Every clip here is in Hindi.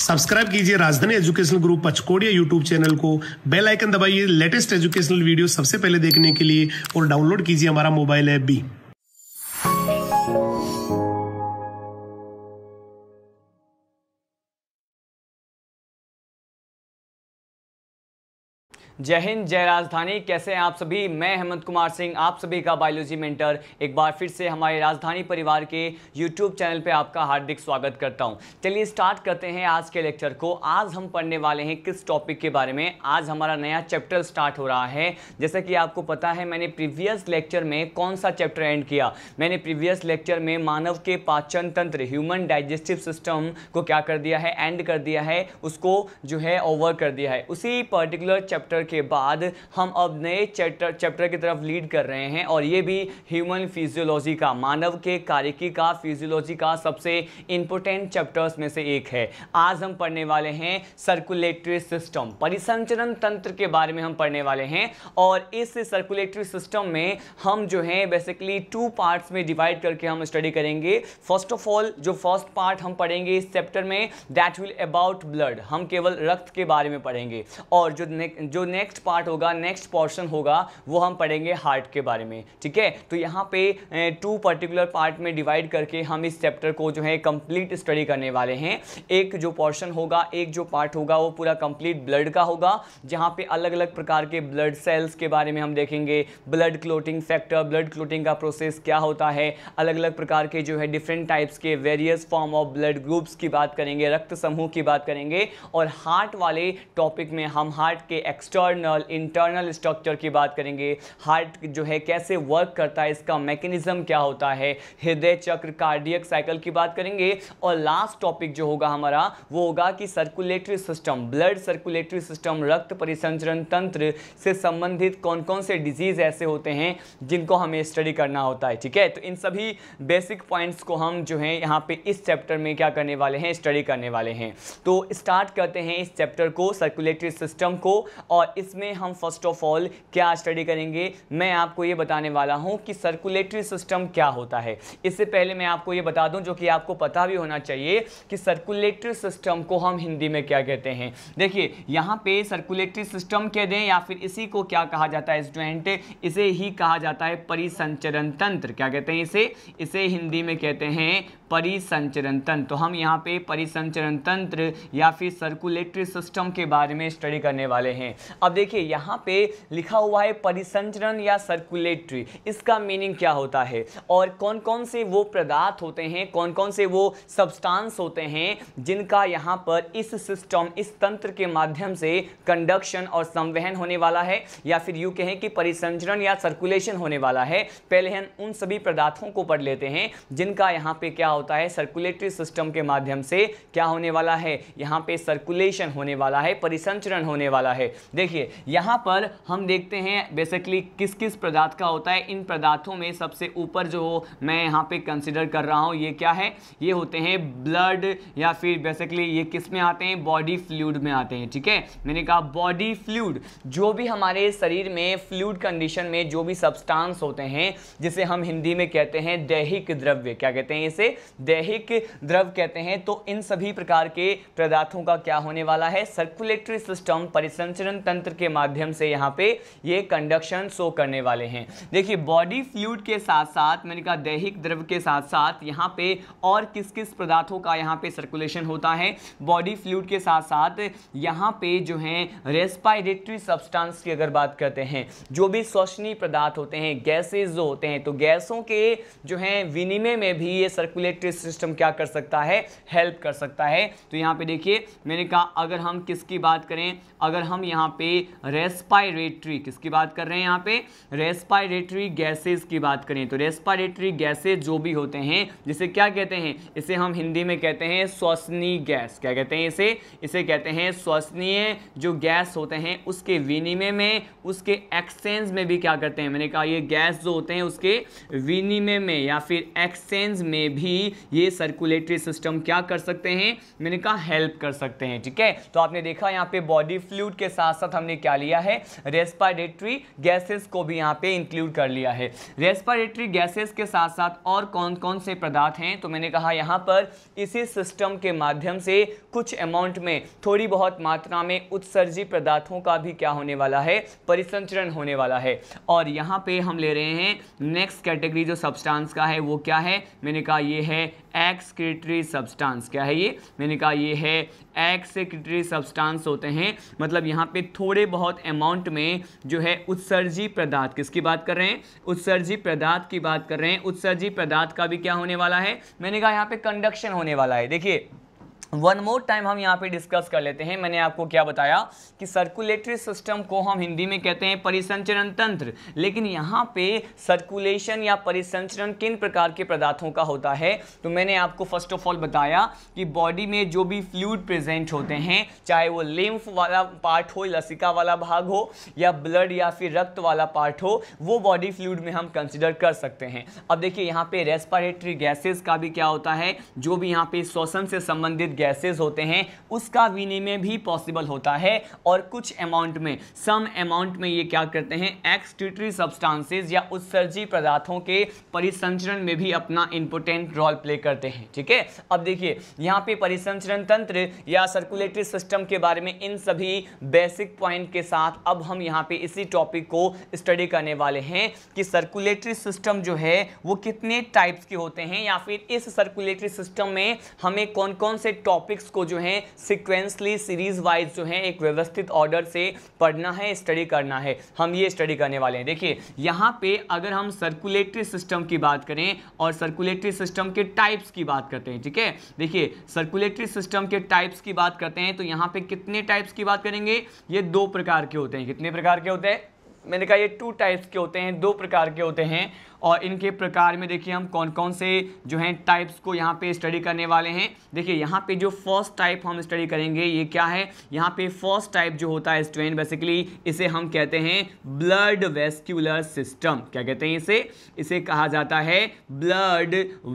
सब्सक्राइब कीजिए Rajdhani educational group Pachkodiya YouTube channel को बेल आइकन दबाइए लेटेस्ट एजुकेशनल वीडियो सबसे पहले देखने के लिए और डाउनलोड कीजिए हमारा मोबाइल ऐप भी जय हिंद जय राजधानी कैसे हैं आप सभी मैं हेमंत कुमार सिंह आप सभी का बायोलॉजी मेंटर एक बार फिर से हमारे राजधानी परिवार के यूट्यूब चैनल पे आपका हार्दिक स्वागत करता हूं चलिए स्टार्ट करते हैं आज के लेक्चर को आज हम पढ़ने वाले हैं किस टॉपिक के बारे में आज हमारा नया चैप्टर स्टार्ट हो रहा है जैसा कि आपको पता है मैंने प्रीवियस लेक्चर में कौन सा चैप्टर एंड किया मैंने प्रीवियस लेक्चर में मानव के पाचन तंत्र ह्यूमन डाइजेस्टिव सिस्टम को क्या कर दिया है एंड कर दिया है उसको जो है ओवर कर दिया है उसी पर्टिकुलर चैप्टर के बाद हम अब नए चैप्टर चैप्टर की तरफ लीड कर रहे हैं और ये भी ह्यूमन फिजियोलॉजी का मानव के कारिकी का फिजियोलॉजी का सबसे इंपॉर्टेंट चैप्टर्स में से एक है आज हम पढ़ने वाले हैं सर्कुलेटरी सिस्टम परिसंचरण तंत्र के बारे में हम पढ़ने वाले हैं और इस सर्कुलेटरी सिस्टम में हम जो है बेसिकली टू पार्ट्स में डिवाइड करके हम स्टडी करेंगे फर्स्ट ऑफ ऑल जो फर्स्ट पार्ट हम पढ़ेंगे इस चैप्टर में दैट विल अबाउट ब्लड हम केवल रक्त के बारे में पढ़ेंगे और जो ने, जो नेक्स्ट पार्ट होगा नेक्स्ट पोर्शन होगा वो हम पढ़ेंगे हार्ट के बारे में ठीक है तो यहाँ पे टू पर्टिकुलर पार्ट में डिवाइड करके हम इस चैप्टर को जो है कंप्लीट स्टडी करने वाले हैं एक जो पोर्शन होगा एक जो पार्ट होगा वो पूरा कंप्लीट ब्लड का होगा जहाँ पे अलग अलग प्रकार के ब्लड सेल्स के बारे में हम देखेंगे blood clotting factor blood clotting का प्रोसेस क्या होता है अलग अलग प्रकार के जो है डिफरेंट टाइप्स के various form of blood groups की बात करेंगे रक्त समूह की बात करेंगे और हार्ट वाले टॉपिक में हम हार्ट के एक्स्ट्रा एक्सटर्नल इंटरनल स्ट्रक्चर की बात करेंगे हार्ट जो है कैसे वर्क करता है इसका मैकेनिज्म क्या होता है हृदय चक्र कार्डियक साइकिल की बात करेंगे और लास्ट टॉपिक जो होगा हमारा वो होगा कि circulatory system blood circulatory system रक्त परिसंचरण तंत्र से संबंधित कौन कौन से डिजीज ऐसे होते हैं जिनको हमें स्टडी करना होता है ठीक है तो इन सभी बेसिक पॉइंट्स को हम जो है यहाँ पे इस चैप्टर में क्या करने वाले हैं स्टडी करने वाले हैं तो स्टार्ट करते हैं इस चैप्टर को सर्कुलेटरी सिस्टम को और इसमें हम फर्स्ट ऑफ ऑल क्या स्टडी करेंगे मैं आपको ये बताने वाला हूँ कि सर्कुलेटरी सिस्टम क्या होता है इससे पहले मैं आपको ये बता दूँ जो कि आपको पता भी होना चाहिए कि सर्कुलेटरी सिस्टम को हम हिंदी में क्या कहते हैं देखिए यहाँ पे सर्कुलेटरी सिस्टम कह दें या फिर इसी को क्या कहा जाता है स्टूडेंट इसे ही कहा जाता है परिसंचरण तंत्र क्या कहते हैं इसे इसे हिंदी में कहते हैं परिसंचरण तंत्र तो हम यहाँ पे परिसंचरण तंत्र या फिर सर्कुलेटरी सिस्टम के बारे में स्टडी करने वाले हैं अब देखिए यहाँ पे लिखा हुआ है परिसंचरण या सर्कुलेटरी इसका मीनिंग क्या होता है और कौन कौन से वो पदार्थ होते हैं कौन कौन से वो सब्सटांस होते हैं जिनका यहाँ पर इस सिस्टम इस तंत्र के माध्यम से कंडक्शन और संवहन होने वाला है या फिर यूँ कहें कि परिसंचरण या सर्कुलेशन होने वाला है पहले हम उन सभी पदार्थों को पढ़ लेते हैं जिनका यहाँ पे क्या होता है सर्कुलेटरी सिस्टम के माध्यम से क्या होने वाला है यहाँ पे सर्कुलेशन होने वाला है परिसंचरण होने वाला है देखिए यहाँ पर हम देखते हैं बेसिकली किस किस पदार्थ का होता है इन पदार्थों में सबसे ऊपर जो मैं यहाँ पे कंसिडर कर रहा हूँ ये क्या है ये होते हैं ब्लड या फिर बेसिकली ये किस में आते हैं बॉडी फ्लूड में आते हैं ठीक है मैंने कहा बॉडी फ्लूड जो भी हमारे शरीर में फ्लूड कंडीशन में जो भी सब्सटांस होते हैं जिसे हम हिंदी में कहते हैं दैहिक द्रव्य क्या कहते हैं इसे दैहिक द्रव कहते हैं तो इन सभी प्रकार के पदार्थों का क्या होने वाला है सर्कुलेटरी सिस्टम परिसंचरण तंत्र के माध्यम से यहाँ पे ये कंडक्शन शो करने वाले हैं देखिए बॉडी फ्लूड के साथ साथ मैंने कहा दैहिक द्रव के साथ साथ यहाँ पे और किस किस पदार्थों का यहाँ पे सर्कुलेशन होता है बॉडी फ्लूड के साथ साथ यहाँ पे जो है रेस्पायरेटरी सब्सटेंस की अगर बात करते हैं जो भी श्वसनीय पदार्थ होते हैं गैसेज होते हैं तो गैसों के जो है विनिमय में भी ये सर्कुलेट रेगुलेटरी सिस्टम क्या कर सकता है हेल्प कर सकता है तो यहाँ पे देखिए मैंने कहा अगर हम किसकी बात करें अगर हम यहाँ पे रेस्पायरेटरी किसकी बात कर रहे हैं यहाँ पे रेस्पायरेटरी गैसेज की बात करें तो रेस्पायरेटरी गैसेज जो भी होते हैं जिसे क्या कहते हैं इसे हम हिंदी में कहते हैं श्वसनीय गैस क्या कहते हैं इसे इसे कहते हैं श्वसनीय जो गैस होते हैं उसके विनिमय में उसके एक्सचेंज में भी क्या करते हैं मैंने कहा ये गैस जो होते हैं उसके विनिमय में या फिर एक्सचेंज में भी भी ये सर्कुलेटरी सिस्टम क्या कर सकते हैं मैंने कहा हेल्प कर सकते हैं ठीक है तो आपने देखा यहाँ पे बॉडी फ्लूड के साथ साथ हमने क्या लिया है रेस्पायरेटरी गैसेस को भी यहाँ पे इंक्लूड कर लिया है रेस्पायरेटरी गैसेस के साथ साथ और कौन कौन से पदार्थ हैं तो मैंने कहा यहाँ पर इसी सिस्टम के माध्यम से कुछ अमाउंट में थोड़ी बहुत मात्रा में उत्सर्जी पदार्थों का भी क्या होने वाला है परिसंचरण होने वाला है और यहाँ पे हम ले रहे हैं नेक्स्ट कैटेगरी जो सब्सटेंस का है वो क्या है मैंने कहा ये है है एक्सक्रिटरी सब्सटेंस क्या है ये मैंने कहा ये है एक्सक्रिटरी सब्सटेंस होते हैं मतलब यहाँ पे थोड़े बहुत अमाउंट में जो है उत्सर्जी पदार्थ किसकी बात कर रहे हैं उत्सर्जी पदार्थ की बात कर रहे हैं उत्सर्जी पदार्थ का भी क्या होने वाला है मैंने कहा यहाँ पे कंडक्शन होने वाला है देखिए वन मोर टाइम हम यहाँ पे डिस्कस कर लेते हैं मैंने आपको क्या बताया कि सर्कुलेटरी सिस्टम को हम हिंदी में कहते हैं परिसंचरण तंत्र लेकिन यहाँ पे सर्कुलेशन या परिसंचरण किन प्रकार के पदार्थों का होता है तो मैंने आपको फर्स्ट ऑफ ऑल बताया कि बॉडी में जो भी फ्लूड प्रेजेंट होते हैं चाहे वो लिम्फ वाला पार्ट हो लसिका वाला भाग हो या ब्लड या फिर रक्त वाला पार्ट हो वो बॉडी फ्लूड में हम कंसिडर कर सकते हैं अब देखिए यहाँ पे रेस्पारेटरी गैसेज का भी क्या होता है जो भी यहाँ पे श्वसन से संबंधित गैसेस होते हैं उसका विनिमय भी पॉसिबल होता है और कुछ अमाउंट में सम अमाउंट में ये क्या करते हैं एक्सट्यूटरी सब्सटेंसेस या उत्सर्जी पदार्थों के परिसंचरण में भी अपना इंपोर्टेंट रोल प्ले करते हैं ठीक है अब देखिए यहाँ पे परिसंचरण तंत्र या सर्कुलेटरी सिस्टम के बारे में इन सभी बेसिक पॉइंट के साथ अब हम यहाँ पे इसी टॉपिक को स्टडी करने वाले हैं कि सर्कुलेटरी सिस्टम जो है वो कितने टाइप्स के होते हैं या फिर इस सर्कुलेटरी सिस्टम में हमें कौन कौन से टॉप टॉपिक्स को जो है सिक्वेंसली सीरीज वाइज जो है एक व्यवस्थित ऑर्डर से पढ़ना है स्टडी करना है हम ये स्टडी करने वाले हैं देखिए यहाँ पे अगर हम सर्कुलेटरी सिस्टम की बात करें और सर्कुलेटरी सिस्टम के टाइप्स की बात करते हैं ठीक है देखिए सर्कुलेटरी सिस्टम के टाइप्स की बात करते हैं तो यहाँ पे कितने टाइप्स की बात करेंगे ये दो प्रकार के होते हैं कितने प्रकार के होते हैं मैंने कहा ये टू टाइप्स के होते हैं दो प्रकार के होते हैं और इनके प्रकार में देखिए हम कौन कौन से जो हैं टाइप्स को यहाँ पे स्टडी करने वाले हैं देखिए यहाँ पे जो फर्स्ट टाइप हम स्टडी करेंगे ये क्या है यहाँ पे फर्स्ट टाइप जो होता है स्ट्रेन बेसिकली इसे हम कहते हैं ब्लड वेस्क्यूलर सिस्टम क्या कहते हैं इसे इसे कहा जाता है ब्लड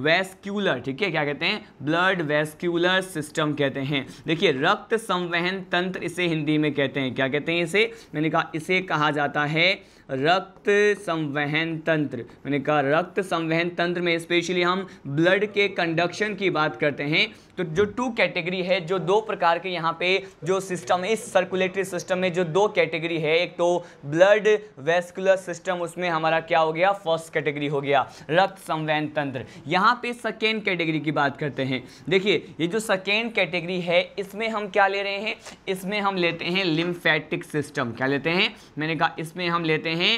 वेस्क्यूलर ठीक है क्या कहते हैं ब्लड वेस्क्यूलर सिस्टम कहते हैं देखिए रक्त संवहन तंत्र इसे हिंदी में कहते हैं क्या कहते हैं इसे मैंने कहा इसे कहा जाता है रक्त संवहन तंत्र मैंने कहा रक्त संवहन तंत्र में स्पेशली हम ब्लड के कंडक्शन की बात करते हैं तो जो टू कैटेगरी है जो दो प्रकार के यहाँ पे जो सिस्टम है इस सर्कुलेटरी सिस्टम में जो दो कैटेगरी है एक तो ब्लड वेस्कुलर सिस्टम उसमें हमारा क्या हो गया फर्स्ट कैटेगरी हो गया रक्त संवहन तंत्र यहाँ पे सेकेंड कैटेगरी की बात करते हैं देखिए ये जो सेकेंड कैटेगरी है इसमें हम क्या ले रहे हैं इसमें हम लेते हैं लिम्फैटिक सिस्टम क्या लेते हैं मैंने कहा इसमें हम लेते हैं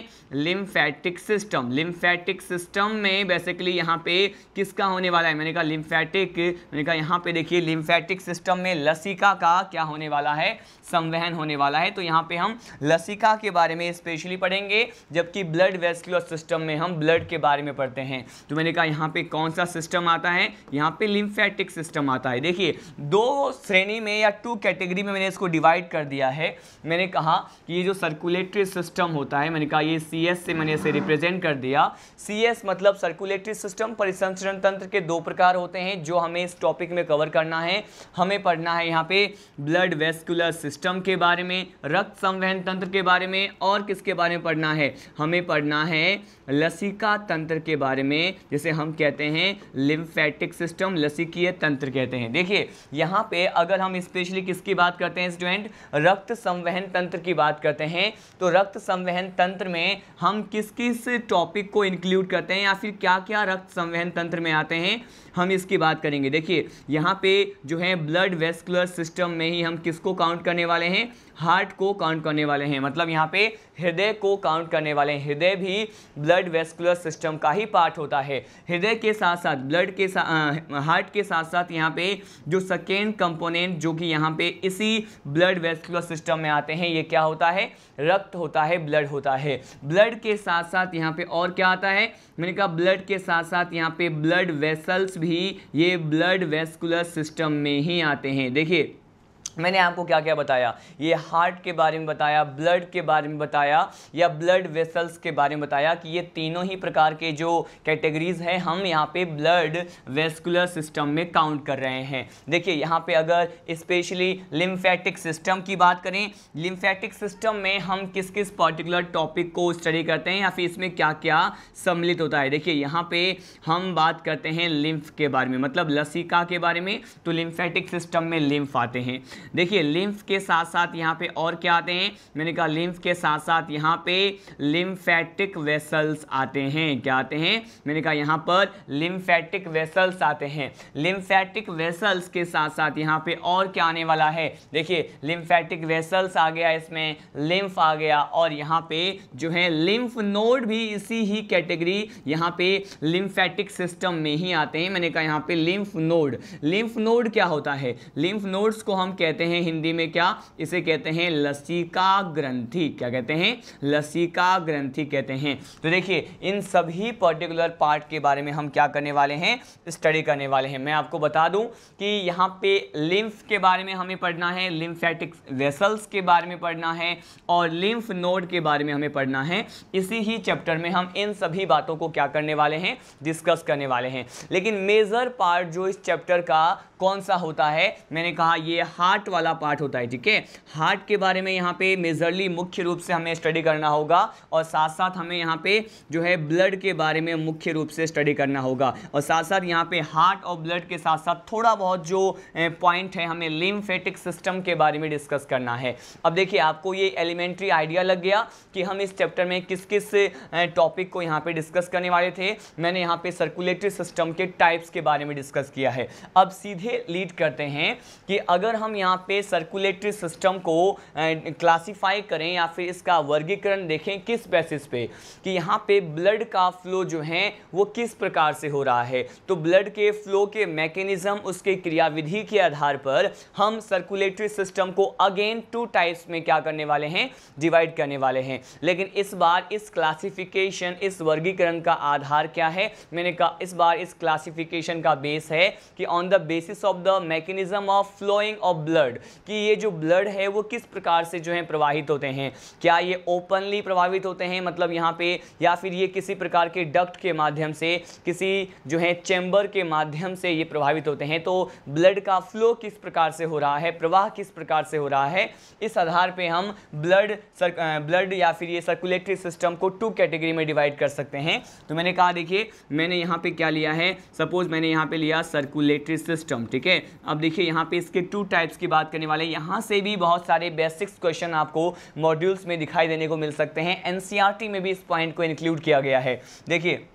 लिम्फेटिक सिस्टम लिम्फैटिक सिस्टम में बेसिकली यहाँ पे किसका होने वाला है मैंने कहा लिम्फैटिक मैंने कहा यहाँ पे पे देखिए लिम्फेटिक सिस्टम में लसिका का क्या होने वाला है संवहन होने वाला है तो यहाँ पे हम लसिका के बारे में स्पेशली पढ़ेंगे जबकि ब्लड वेस्क्यूलर सिस्टम में हम ब्लड के बारे में पढ़ते हैं तो मैंने कहा यहाँ पे कौन सा सिस्टम आता है यहाँ पे लिम्फेटिक सिस्टम आता है देखिए दो श्रेणी में या टू कैटेगरी में मैंने इसको डिवाइड कर दिया है मैंने कहा कि ये जो सर्कुलेटरी सिस्टम होता है मैंने कहा ये सी से मैंने इसे रिप्रेजेंट कर दिया सी मतलब सर्कुलेटरी सिस्टम परिसंचरण तंत्र के दो प्रकार होते हैं जो हमें इस टॉपिक में कवर कवर करना है हमें पढ़ना है यहाँ पे ब्लड वेस्कुलर सिस्टम के बारे में रक्त संवहन तंत्र के बारे में और किसके बारे में पढ़ना है हमें पढ़ना है लसिका तंत्र के बारे में जिसे हम कहते हैं लिम्फेटिक सिस्टम लसिकीय तंत्र कहते हैं देखिए यहाँ पे अगर हम स्पेशली किसकी बात करते हैं स्टूडेंट रक्त संवहन तंत्र की बात करते हैं तो रक्त संवहन तंत्र में हम किस किस टॉपिक को इंक्लूड करते हैं या फिर क्या क्या रक्त संवहन तंत्र में आते हैं हम इसकी बात करेंगे देखिए यहाँ यहाँ पे जो है ब्लड वेस्कुलर सिस्टम में ही हम किसको काउंट करने वाले हैं हार्ट को काउंट करने वाले हैं मतलब यहाँ पे हृदय को काउंट करने वाले हैं हृदय भी ब्लड वेस्कुलर सिस्टम का ही पार्ट होता है हृदय के साथ साथ ब्लड के साथ हार्ट के साथ साथ यहाँ पे जो सेकेंड कंपोनेंट जो कि यहाँ पे इसी ब्लड वेस्कुलर सिस्टम में आते हैं ये क्या होता है रक्त होता है ब्लड होता है ब्लड के साथ साथ यहाँ पे और क्या आता है मैंने कहा ब्लड के साथ साथ यहाँ पे ब्लड वेसल्स भी ये ब्लड वेस्कुलर सिस्टम में ही आते हैं देखिए मैंने आपको क्या क्या बताया ये हार्ट के बारे में बताया ब्लड के बारे में बताया या ब्लड वेसल्स के बारे में बताया कि ये तीनों ही प्रकार के जो कैटेगरीज हैं हम यहाँ पे ब्लड वेस्कुलर सिस्टम में काउंट कर रहे हैं देखिए यहाँ पे अगर स्पेशली लिम्फेटिक सिस्टम की बात करें लिम्फेटिक सिस्टम में हम किस किस पर्टिकुलर टॉपिक को स्टडी करते हैं या फिर इसमें क्या क्या सम्मिलित होता है देखिए यहाँ पर हम बात करते हैं लिम्फ के बारे में मतलब लसिका के बारे में तो लिम्फेटिक सिस्टम में लिम्फ आते हैं देखिए लिम्फ के साथ साथ यहाँ पे और क्या आते हैं मैंने कहा लिम्फ के साथ साथ यहाँ पे लिम्फेटिक वेसल्स आते हैं क्या आते हैं मैंने कहा यहाँ पर लिम्फेटिक वेसल्स आते हैं लिम्फेटिक वेसल्स के साथ साथ यहाँ पे और क्या आने वाला है देखिए लिम्फेटिक वेसल्स आ गया इसमें लिम्फ आ गया और यहाँ पे जो है लिम्फ नोड भी इसी ही कैटेगरी यहाँ पे लिम्फेटिक सिस्टम में ही आते हैं मैंने कहा यहाँ पे लिम्फ नोड लिम्फ नोड क्या होता है लिम्फ नोड्स को हम कहते कहते हैं हिंदी में क्या इसे कहते हैं लसिका ग्रंथि क्या कहते हैं लसिका ग्रंथि कहते हैं तो देखिए इन सभी पर्टिकुलर पार्ट के बारे में हम क्या करने वाले हैं स्टडी करने वाले हैं मैं आपको बता दूं कि यहाँ पे लिम्फ के बारे में हमें पढ़ना है लिम्फेटिक वेसल्स के बारे में पढ़ना है और लिम्फ नोड के बारे में हमें पढ़ना है इसी ही चैप्टर में हम इन सभी बातों को क्या करने वाले हैं डिस्कस करने वाले हैं लेकिन मेजर पार्ट जो इस चैप्टर का कौन सा होता है मैंने कहा ये हार्ट हार्ट वाला पार्ट होता है ठीक है हार्ट के बारे में यहाँ पे मेजरली मुख्य रूप से हमें स्टडी करना होगा और साथ साथ हमें यहाँ पे जो है ब्लड के बारे में मुख्य रूप से स्टडी करना होगा और साथ साथ यहाँ पे हार्ट और ब्लड के साथ साथ थोड़ा बहुत जो पॉइंट है हमें लिम्फेटिक सिस्टम के बारे में डिस्कस करना है अब देखिए आपको ये एलिमेंट्री आइडिया लग गया कि हम इस चैप्टर में किस किस टॉपिक को यहाँ पर डिस्कस करने वाले थे मैंने यहाँ पर सर्कुलेटरी सिस्टम के टाइप्स के बारे में डिस्कस किया है अब सीधे लीड करते हैं कि अगर हम यहाँ यहाँ पे सर्कुलेटरी सिस्टम को क्लासिफाई करें या फिर इसका वर्गीकरण देखें किस बेसिस पे कि यहाँ पे ब्लड का फ्लो जो है वो किस प्रकार से हो रहा है तो ब्लड के फ्लो के मैकेनिज़्म उसके क्रियाविधि के आधार पर हम सर्कुलेटरी सिस्टम को अगेन टू टाइप्स में क्या करने वाले हैं डिवाइड करने वाले हैं लेकिन इस बार इस क्लासिफिकेशन इस वर्गीकरण का आधार क्या है मैंने कहा इस बार इस क्लासिफिकेशन का बेस है कि on the basis of the mechanism of flowing of blood blood कि ये जो ब्लड है वो किस प्रकार से जो है प्रवाहित होते हैं क्या ये ओपनली प्रभावित होते हैं मतलब यहाँ पे या फिर ये किसी प्रकार के डक्ट के माध्यम से किसी जो है चैम्बर के माध्यम से ये प्रभावित होते हैं तो ब्लड का फ्लो किस प्रकार से हो रहा है प्रवाह किस प्रकार से हो रहा है इस आधार पर हम ब्लड ब्लड या फिर ये सर्कुलेटरी सिस्टम को टू कैटेगरी में डिवाइड कर सकते हैं तो मैंने कहा देखिए मैंने यहाँ पे क्या लिया है सपोज मैंने यहाँ पे लिया सर्कुलेटरी सिस्टम ठीक है अब देखिए यहाँ पे इसके टू टाइप्स की बात करने वाले हैं यहाँ से भी बहुत सारे बेसिक्स क्वेश्चन आपको मॉड्यूल्स में दिखाई देने को मिल सकते हैं एन e में भी इस पॉइंट को इंक्लूड किया गया है देखिए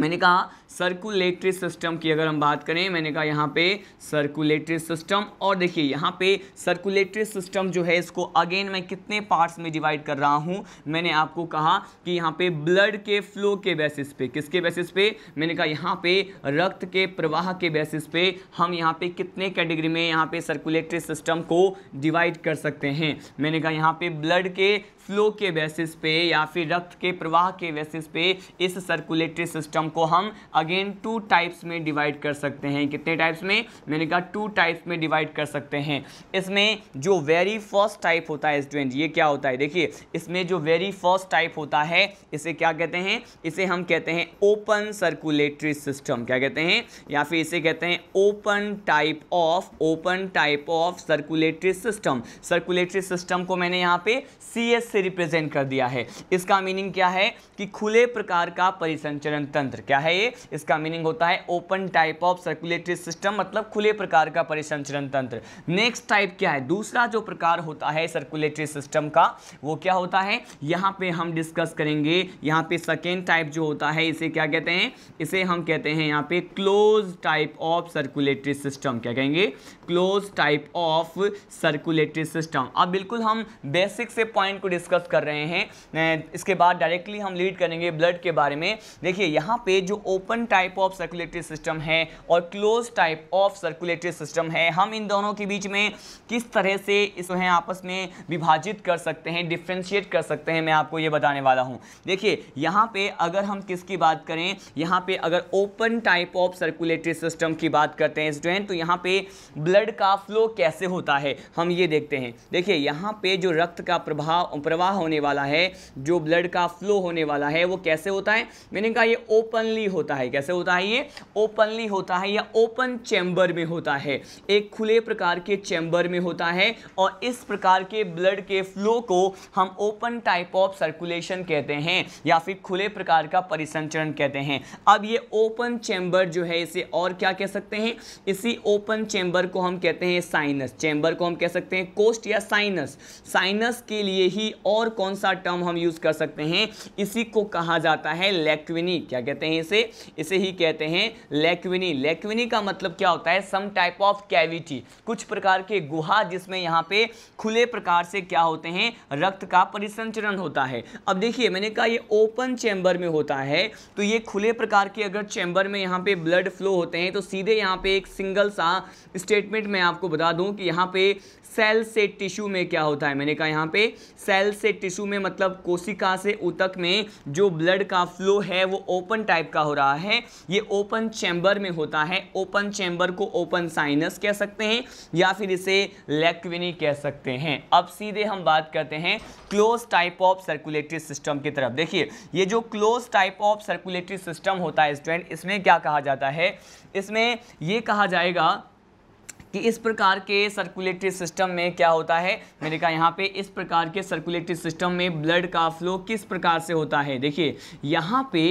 मैंने कहा सर्कुलेटरी सिस्टम की अगर हम बात करें मैंने कहा यहाँ पे सर्कुलेटरी सिस्टम और देखिए यहाँ पे सर्कुलेटरी सिस्टम जो है इसको अगेन मैं कितने पार्ट्स में डिवाइड कर रहा हूँ मैंने आपको कहा कि यहाँ पे ब्लड के फ्लो के बेसिस पे किसके बेसिस पे मैंने कहा यहाँ पे रक्त के प्रवाह के बेसिस पे हम यहाँ पे कितने कैटेगरी में यहाँ पे सर्कुलेटरी सिस्टम को डिवाइड कर सकते हैं मैंने कहा यहाँ पे ब्लड के फ्लो के बेसिस पे या फिर रक्त के प्रवाह के बेसिस पे इस सर्कुलेटरी सिस्टम को हम अगेन टू टाइप्स में डिवाइड कर सकते हैं कितने टाइप्स में मैंने कहा टू टाइप्स में डिवाइड कर सकते हैं इसमें जो वेरी फर्स्ट टाइप होता है स्टूडेंट ये क्या होता है देखिए इसमें जो वेरी फर्स्ट टाइप होता है इसे क्या कहते हैं इसे हम कहते हैं ओपन सर्कुलेटरी सिस्टम क्या कहते हैं या फिर इसे कहते हैं open type of open type of circulatory system circulatory system को मैंने यहाँ पे सी एस से रिप्रेजेंट कर दिया है इसका मीनिंग क्या है कि खुले प्रकार का परिसंचरण तंत्र क्या है ये इसका मीनिंग होता है open type of circulatory system मतलब खुले प्रकार का परिसंचरण तंत्र नेक्स्ट टाइप क्या है दूसरा जो प्रकार होता है सर्कुलेटरी सिस्टम का वो क्या होता है यहाँ पे हम डिस्कस करेंगे यहाँ पे सेकेंड टाइप जो होता है इसे क्या कहते हैं इसे हम कहते हैं यहाँ पे close type of circulatory system क्या कहेंगे close type of circulatory system अब बिल्कुल हम बेसिक से पॉइंट को डिस्कस कर रहे हैं इसके बाद डायरेक्टली हम लीड करेंगे ब्लड के बारे में देखिए यहाँ पे जो open open type of circulatory system है और close type of circulatory system है हम इन दोनों के बीच में किस तरह से इस हैं आपस में विभाजित कर सकते हैं डिफ्रेंशिएट कर सकते हैं मैं आपको ये बताने वाला हूँ देखिए यहाँ पे अगर हम किसकी बात करें यहाँ पे अगर open type of circulatory system की बात करते हैं स्टूडेंट तो यहाँ पे ब्लड का फ्लो कैसे होता है हम ये देखते हैं देखिए यहाँ पे जो रक्त का प्रभाव प्रवाह होने वाला है जो ब्लड का फ्लो होने वाला है वो कैसे होता है मैंने कहा ये ओपनली होता है है कैसे होता है ये ओपनली होता है या ओपन चैम्बर में होता है एक खुले प्रकार के चैम्बर में होता है और इस प्रकार के ब्लड के फ्लो को हम ओपन टाइप ऑफ सर्कुलेशन कहते हैं या फिर खुले प्रकार का परिसंचरण कहते हैं अब ये ओपन चैम्बर जो है इसे और क्या कह सकते हैं इसी ओपन चैम्बर को हम कहते हैं साइनस चैम्बर को हम कह सकते हैं कोस्ट या साइनस साइनस के लिए ही और कौन सा टर्म हम यूज़ कर सकते हैं इसी को कहा जाता है लेक्विनी क्या कहते हैं इसे इसे ही कहते हैं लेक्विनी लेक्विनी का मतलब क्या होता है सम टाइप ऑफ कैविटी कुछ प्रकार के गुहा जिसमें यहाँ पे खुले प्रकार से क्या होते हैं रक्त का परिसंचरण होता है अब देखिए मैंने कहा ये ओपन चैम्बर में होता है तो ये खुले प्रकार के अगर चैम्बर में यहाँ पे ब्लड फ्लो होते हैं तो सीधे यहाँ पे एक सिंगल सा स्टेटमेंट मैं आपको बता दूँ कि यहाँ पे सेल से टिश्यू में क्या होता है मैंने कहा यहाँ पे सेल से टिश्यू में मतलब कोशिका से उतक में जो ब्लड का फ्लो है वो ओपन टाइप का हो रहा है ये ओपन चैम्बर में होता है ओपन चैम्बर को ओपन साइनस कह सकते हैं या फिर इसे लेक्विनी कह सकते हैं अब सीधे हम बात करते हैं close type of circulatory system की तरफ देखिए ये जो close type of circulatory system होता है स्टूडेंट इसमें क्या कहा जाता है इसमें ये कहा जाएगा कि इस प्रकार के सर्कुलेटरी सिस्टम में क्या होता है मैंने कहा यहाँ पे इस प्रकार के सर्कुलेटरी सिस्टम में ब्लड का फ्लो किस प्रकार से होता है देखिए यहाँ पे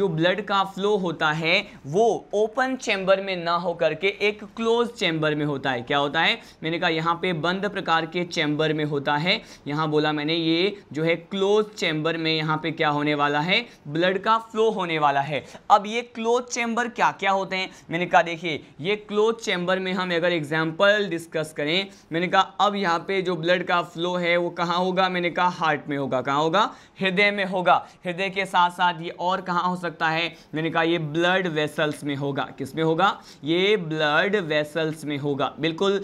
जो ब्लड का फ्लो होता है वो ओपन चैम्बर में ना हो करके एक क्लोज चैम्बर में होता है क्या होता है मैंने कहा यहाँ पे बंद प्रकार के चैम्बर में होता है यहाँ बोला मैंने ये जो है क्लोज चैम्बर में यहाँ पे क्या होने वाला है ब्लड का फ्लो होने वाला है अब ये क्लोज चैम्बर क्या क्या होते हैं मैंने कहा देखिए ये क्लोज चैम्बर में हम अगर एग्जाम्पल डिस्कस करें मैंने कहा अब यहाँ पे जो ब्लड का फ्लो है वो कहाँ होगा मैंने कहा हार्ट में होगा कहाँ होगा हृदय में होगा हृदय के साथ साथ ये और कहाँ हो सकता है मैंने कहा ये ब्लड वेसल्स में होगा किस में होगा ये ब्लड वेसल्स में होगा बिल्कुल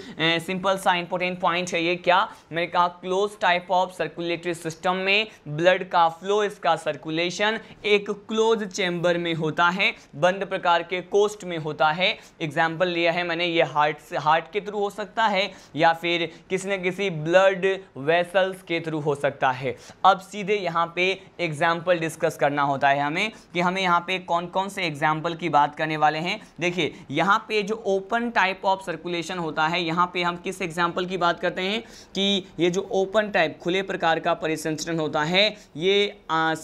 सिंपल सा इंपॉर्टेंट पॉइंट है ये क्या मैंने कहा close type of circulatory system में ब्लड का फ्लो इसका सर्कुलेशन एक क्लोज चैम्बर में होता है बंद प्रकार के कोस्ट में होता है एग्जाम्पल लिया है मैंने ये हार्ट से हार्ट के थ्रू हो सकता है या फिर किसी न किसी ब्लड वेसल्स के थ्रू हो सकता है अब सीधे यहाँ पे एग्जाम्पल डिस्कस करना होता है हमें कि हमें यहाँ पे कौन कौन से एग्जाम्पल की बात करने वाले हैं देखिए यहाँ पे जो ओपन टाइप ऑफ सर्कुलेशन होता है यहाँ पे हम किस एग्जाम्पल की बात करते हैं कि ये जो ओपन टाइप खुले प्रकार का परिसंचरण होता है ये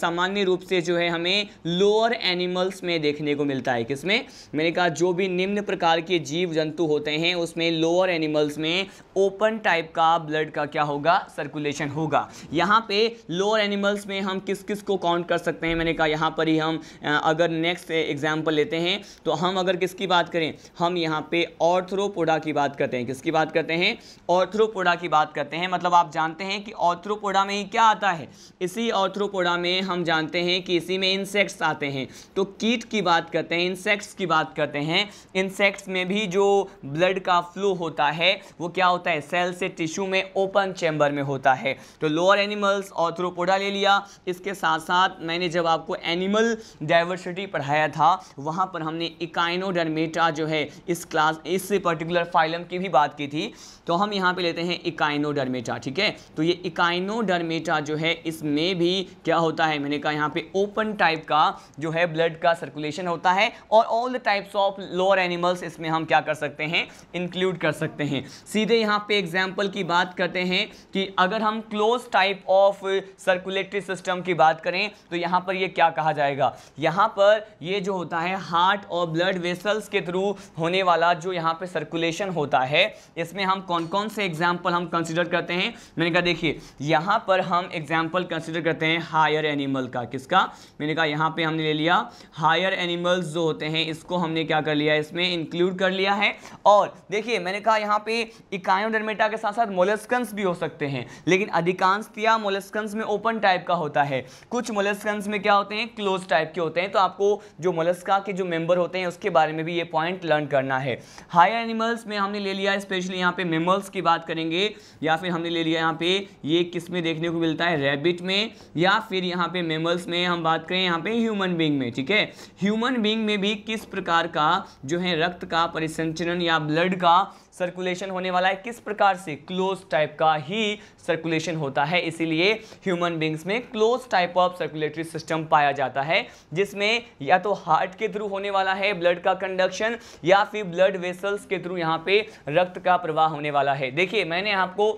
सामान्य रूप से जो है हमें लोअर एनिमल्स में देखने को मिलता है किसमें मैंने कहा जो भी निम्न प्रकार के जीव जंतु होते हैं उस में लोअर एनिमल्स में ओपन टाइप का ब्लड का क्या होगा सर्कुलेशन होगा यहाँ पे लोअर एनिमल्स में हम किस किस को काउंट कर सकते हैं मैंने कहा यहाँ पर ही हम अगर नेक्स्ट एग्जाम्पल लेते हैं तो हम अगर किसकी बात करें हम यहाँ पे ऑर्थ्रोपोडा की बात करते हैं किसकी बात करते हैं ऑर्थ्रोपोडा की बात करते हैं मतलब आप जानते हैं कि ऑर्थ्रोपोडा में ही क्या आता है इसी ऑर्थ्रोपोडा में हम जानते हैं कि इसी में इंसेक्ट्स आते हैं तो कीट की बात करते हैं इंसेक्ट्स की बात करते हैं इंसेक्ट्स में भी जो ब्लड का फ्लू होता है वो क्या होता है सेल से टिश्यू में ओपन चैम्बर में होता है तो लोअर एनिमल्स ऑर्थ्रोपोडा ले लिया इसके साथ साथ मैंने जब आपको एनिमल डाइवर्सिटी पढ़ाया था वहाँ पर हमने इकाइनोडर्मेटा जो है इस क्लास इस पर्टिकुलर फाइलम की भी बात की थी तो हम यहाँ पर लेते हैं इकाइनोडर्मेटा ठीक है तो ये इकाइनोडर्मेटा जो है इसमें भी क्या होता है मैंने कहा यहाँ पे ओपन टाइप का जो है ब्लड का सर्कुलेशन होता है और all the types of lower animals इसमें हम क्या कर सकते हैं इनके इंक्लूड कर सकते हैं सीधे यहाँ पे एग्जाम्पल की बात करते हैं कि अगर हम close type of circulatory system की बात करें तो यहाँ पर ये क्या कहा जाएगा यहाँ पर ये जो होता है हार्ट और ब्लड वेसल्स के थ्रू होने वाला जो यहाँ पे सर्कुलेशन होता है इसमें हम कौन कौन से एग्जाम्पल हम कंसिडर करते हैं मैंने कहा देखिए यहाँ पर हम एग्जाम्पल कंसिडर करते हैं हायर एनिमल का किसका मैंने कहा यहाँ पर हमने ले लिया हायर एनिमल्स जो होते हैं इसको हमने क्या कर लिया इसमें इंक्लूड कर लिया है और देखिए देखिए मैंने कहा यहाँ पे इकायोडर्मेटा के साथ साथ मोलस्कंस भी हो सकते हैं लेकिन अधिकांश तिया मोलेस्कन्स में ओपन टाइप का होता है कुछ मोलस्कंस में क्या होते हैं क्लोज टाइप के होते हैं तो आपको जो मोलस्का के जो मेंबर होते हैं उसके बारे में भी ये पॉइंट लर्न करना है हायर एनिमल्स में हमने ले लिया स्पेशली यहाँ पे मेमल्स की बात करेंगे या फिर हमने ले लिया यहाँ पे ये किस में देखने को मिलता है रेबिट में या फिर यहाँ पे मेमल्स में हम बात करें यहाँ पे ह्यूमन बींग में ठीक है ह्यूमन बींग में भी किस प्रकार का जो है रक्त का परिसंचरण या ब्लड का का सर्कुलेशन होने वाला है किस प्रकार से क्लोज टाइप का ही सर्कुलेशन होता है इसीलिए ह्यूमन बींग्स में close type of circulatory system पाया जाता है जिसमें या तो हार्ट के थ्रू होने वाला है ब्लड का कंडक्शन या फिर ब्लड वेसल्स के थ्रू यहाँ पे रक्त का प्रवाह होने वाला है देखिए मैंने आपको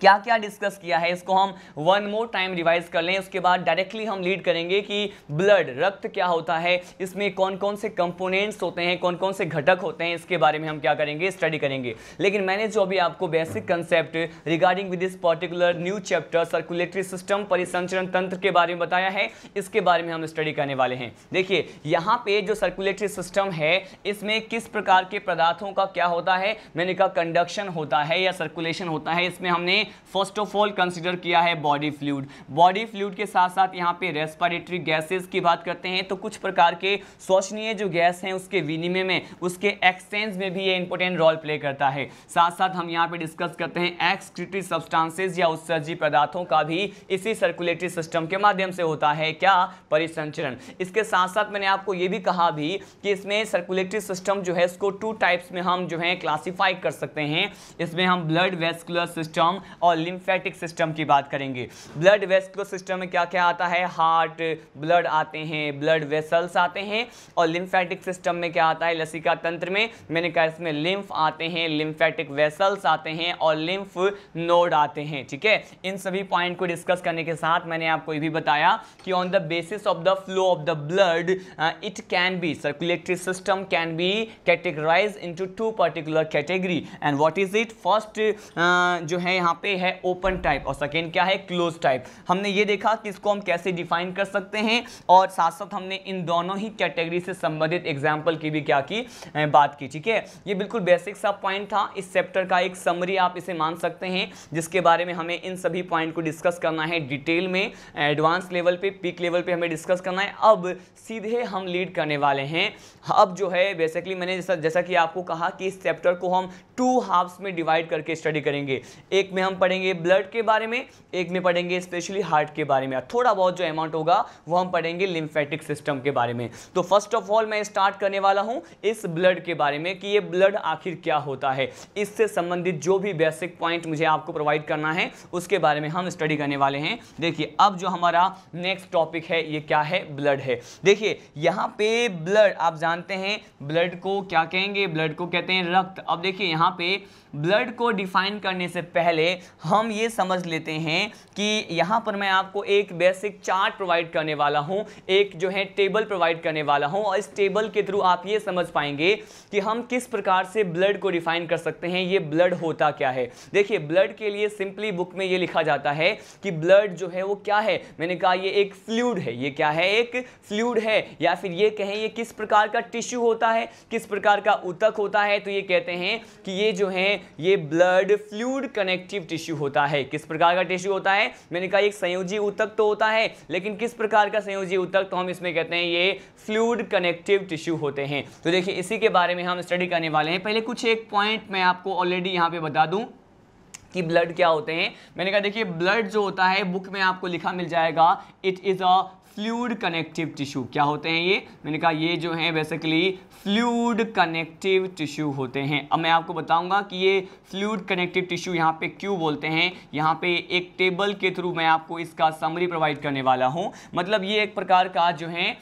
क्या क्या डिस्कस किया है इसको हम वन मोर टाइम रिवाइज कर लें उसके बाद डायरेक्टली हम लीड करेंगे कि ब्लड रक्त क्या होता है इसमें कौन कौन से कंपोनेंट्स होते हैं कौन कौन से घटक होते हैं इसके बारे में हम क्या करेंगे स्टडी करेंगे लेकिन मैंने जो अभी आपको basic concept regarding with this particular new chapter circulatory system परिसंचरण तंत्र के बारे में बताया है इसके बारे में हम स्टडी करने वाले हैं देखिए यहाँ पे जो सर्कुलेटरी सिस्टम है इसमें किस प्रकार के पदार्थों का क्या होता है मैंने कहा कंडक्शन होता है या सर्कुलेशन होता है इसमें हमने हमने फर्स्ट ऑफ ऑल कंसिडर किया है बॉडी फ्लूड बॉडी फ्लूड के साथ साथ यहाँ पे रेस्पायरेटरी गैसेस की बात करते हैं तो कुछ प्रकार के शोषणीय जो गैस हैं उसके विनिमय में उसके एक्सचेंज में भी ये इंपॉर्टेंट रोल प्ले करता है साथ साथ हम यहाँ पे डिस्कस करते हैं एक्सक्रिटिव सब्सटांसेज या उत्सर्जी पदार्थों का भी इसी सर्कुलेटरी सिस्टम के माध्यम से होता है क्या परिसंचरण इसके साथ साथ मैंने आपको ये भी कहा भी कि इसमें सर्कुलेटरी सिस्टम जो है इसको टू टाइप्स में हम जो है क्लासीफाई कर सकते हैं इसमें हम ब्लड वेस्कुलर सिस्टम और लिम्फेटिक सिस्टम की बात करेंगे ब्लड वेस्कुलर सिस्टम में क्या क्या आता है हार्ट ब्लड आते हैं ब्लड वेसल्स आते हैं और लिम्फेटिक सिस्टम में क्या आता है लसिका तंत्र में मैंने कहा इसमें लिम्फ आते हैं लिम्फेटिक वेसल्स आते हैं और लिम्फ नोड आते हैं ठीक है इन सभी पॉइंट को डिस्कस करने के साथ मैंने आपको ये भी बताया कि on the basis of the flow of the blood it can be circulatory system can be categorize into two particular category and what is it first जो है यहाँ पे है ओपन टाइप और सेकेंड क्या है क्लोज टाइप हमने ये देखा कि इसको हम कैसे डिफाइन कर सकते हैं और साथ साथ हमने इन दोनों ही कैटेगरी से संबंधित एग्जाम्पल की भी क्या की बात की ठीक है ये बिल्कुल बेसिक सा पॉइंट था इस चैप्टर का एक समरी आप इसे मान सकते हैं जिसके बारे में हमें इन सभी पॉइंट को डिस्कस करना है डिटेल में एडवांस लेवल पे पीक लेवल पे हमें डिस्कस करना है अब सीधे हम लीड करने वाले हैं अब जो है बेसिकली मैंने जैसा जैसा कि आपको कहा कि इस चैप्टर को हम टू हाफ्स में डिवाइड करके स्टडी करेंगे एक में हम पढ़ेंगे ब्लड के बारे में एक में पढ़ेंगे स्पेशली हार्ट के बारे में थोड़ा बहुत जो अमाउंट होगा वो हम पढ़ेंगे लिम्फेटिक सिस्टम के बारे में तो फर्स्ट ऑफ ऑल मैं स्टार्ट करने वाला हूँ इस ब्लड के बारे में कि ये ब्लड आखिर क्या होता है इससे संबंधित जो भी बेसिक पॉइंट मुझे आपको प्रोवाइड करना है उसके बारे में हम स्टडी करने वाले हैं देखिए अब जो हमारा नेक्स्ट टॉपिक है ये क्या है ब्लड है देखिए यहाँ पे ब्लड आप जानते हैं ब्लड को क्या कहेंगे ब्लड को कहते हैं रक्त अब देखिए यहाँ पे ब्लड को डिफाइन करने से पहले हम ये समझ लेते हैं कि यहाँ पर मैं आपको एक बेसिक चार्ट प्रोवाइड करने वाला हूँ एक जो है टेबल प्रोवाइड करने वाला हूँ और इस टेबल के थ्रू आप ये समझ पाएंगे कि हम किस प्रकार से ब्लड को डिफाइन कर सकते हैं ये ब्लड होता क्या है देखिए ब्लड के लिए सिंपली बुक में ये लिखा जाता है कि ब्लड जो है वो क्या है मैंने कहा ये एक फ्लूड है ये क्या है एक फ्लूड है या फिर ये कहें ये किस प्रकार का टिश्यू होता है किस प्रकार का उतक होता है तो ये कहते हैं कि ये जो है ये blood fluid connective connective tissue होता है किस प्रकार का टिश्यू होता है मैंने कहा एक संयोजी ऊतक तो होता है लेकिन किस प्रकार का संयोजी ऊतक तो हम इसमें कहते हैं ये फ्लूड कनेक्टिव टिश्यू होते हैं तो देखिए इसी के बारे में हम स्टडी करने वाले हैं पहले कुछ एक पॉइंट मैं आपको ऑलरेडी यहाँ पे बता दूँ कि ब्लड क्या होते हैं मैंने कहा देखिए ब्लड जो होता है बुक में आपको लिखा मिल जाएगा it is a fluid connective tissue क्या होते हैं ये मैंने कहा ये जो है बेसिकली फ्लूड कनेक्टिव टिश्यू होते हैं अब मैं आपको बताऊंगा कि ये फ्लूड कनेक्टिव टिश्यू यहाँ पे क्यों बोलते हैं यहाँ पे एक टेबल के थ्रू मैं आपको इसका समरी प्रोवाइड करने वाला हूँ मतलब ये एक प्रकार का जो है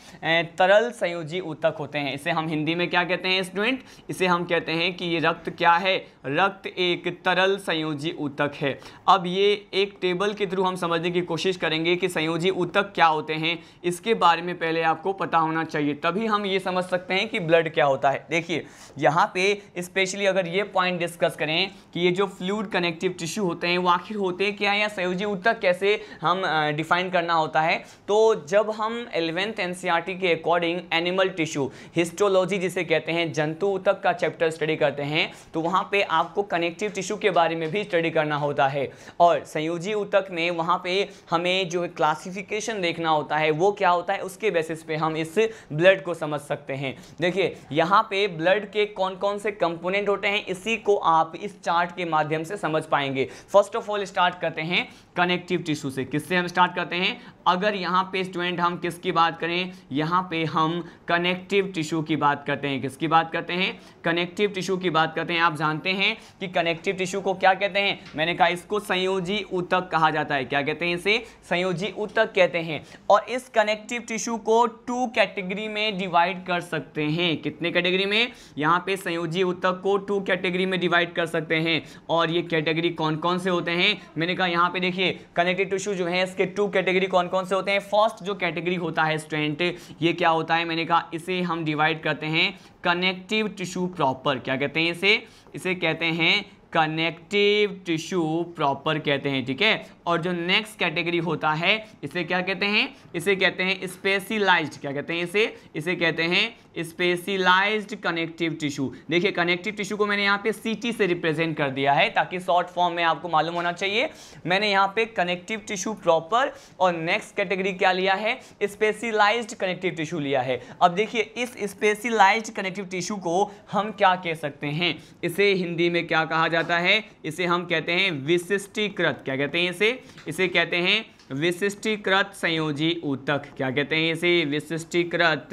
तरल संयोजी ऊतक होते हैं इसे हम हिंदी में क्या कहते हैं स्टूडेंट इसे हम कहते हैं कि ये रक्त क्या है रक्त एक तरल संयोजी ऊतक है अब ये एक टेबल के थ्रू हम समझने की कोशिश करेंगे कि संयोजी ऊतक क्या होते हैं इसके बारे में पहले आपको पता होना चाहिए तभी हम ये समझ सकते हैं कि ब्लड क्या होता है देखिए यहाँ पे स्पेशली अगर ये पॉइंट डिस्कस करें कि ये जो फ्लूड कनेक्टिव टिश्यू होते हैं वो आखिर होते हैं क्या या संयोजी उत्तर कैसे हम डिफाइन करना होता है तो जब हम एलेवेंथ एन e के अकॉर्डिंग एनिमल टिश्यू हिस्टोलॉजी जिसे कहते हैं जंतु उत्तक का चैप्टर स्टडी करते हैं तो वहाँ पर आपको कनेक्टिव टिश्यू के बारे में भी स्टडी करना होता है और संयोजी उतक में वहाँ पे हमें जो क्लासिफिकेशन देखना होता है है वो क्या होता है उसके बेसिस पे हम इस ब्लड को समझ सकते हैं देखिए यहाँ पे ब्लड के कौन कौन से कंपोनेंट होते हैं इसी को आप इस चार्ट के माध्यम से समझ पाएंगे फर्स्ट ऑफ ऑल स्टार्ट करते हैं कनेक्टिव टिश्यू से किससे हम स्टार्ट करते हैं अगर यहाँ पे स्टूडेंट हम किसकी बात करें यहाँ पे हम कनेक्टिव टिश्यू की बात करते हैं किसकी बात करते हैं कनेक्टिव टिश्यू की बात करते हैं आप जानते हैं कि कनेक्टिव टिश्यू को क्या कहते हैं मैंने कहा इसको संयोजी ऊतक कहा जाता है क्या कहते हैं इसे संयोजी ऊतक कहते हैं और इस इस कनेक्टिव टिश्यू को टू कैटेगरी में डिवाइड कर सकते हैं कितने कैटेगरी में यहाँ पे संयोजी उत्तक को टू कैटेगरी में डिवाइड कर सकते हैं और ये कैटेगरी कौन कौन से होते हैं मैंने कहा यहाँ पे देखिए कनेक्टिव टिश्यू जो है इसके टू कैटेगरी कौन कौन से होते हैं फर्स्ट जो कैटेगरी होता है स्टूडेंट ये क्या होता है मैंने कहा इसे हम डिवाइड करते हैं कनेक्टिव टिश्यू प्रॉपर क्या कहते हैं इसे इसे कहते हैं कनेक्टिव टिश्यू प्रॉपर कहते हैं ठीक है और जो नेक्स्ट कैटेगरी होता है इसे क्या कहते हैं इसे कहते हैं स्पेशलाइज्ड क्या कहते हैं इसे इसे कहते हैं स्पेशलाइज्ड कनेक्टिव टिश्यू देखिए कनेक्टिव टिश्यू को मैंने यहाँ पे सीटी से रिप्रेजेंट कर दिया है ताकि शॉर्ट फॉर्म में आपको मालूम होना चाहिए मैंने यहाँ पे कनेक्टिव टिश्यू प्रॉपर और नेक्स्ट कैटेगरी क्या लिया है स्पेशलाइज कनेक्टिव टिश्यू लिया है अब देखिए इस स्पेशलाइज कनेक्टिव टिश्यू को हम क्या कह सकते हैं इसे हिंदी में क्या कहा जाता है इसे हम कहते हैं विशिष्टीकृत क्या कहते हैं इसे इसे कहते हैं विशिष्टीकृत संयोजी ऊतक क्या कहते हैं इसे विशिष्टीकृत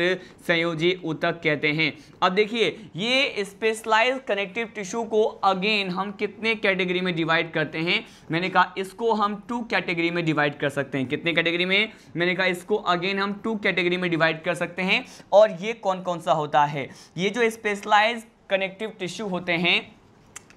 संयोजी ऊतक कहते हैं अब देखिए ये स्पेशलाइज कनेक्टिव टिश्यू को अगेन हम कितने कैटेगरी में डिवाइड करते हैं मैंने कहा इसको हम टू कैटेगरी में डिवाइड कर सकते हैं कितने कैटेगरी में मैंने कहा इसको अगेन हम टू कैटेगरी में डिवाइड कर सकते हैं और ये कौन कौन सा होता है ये जो स्पेशलाइज कनेक्टिव टिश्यू होते हैं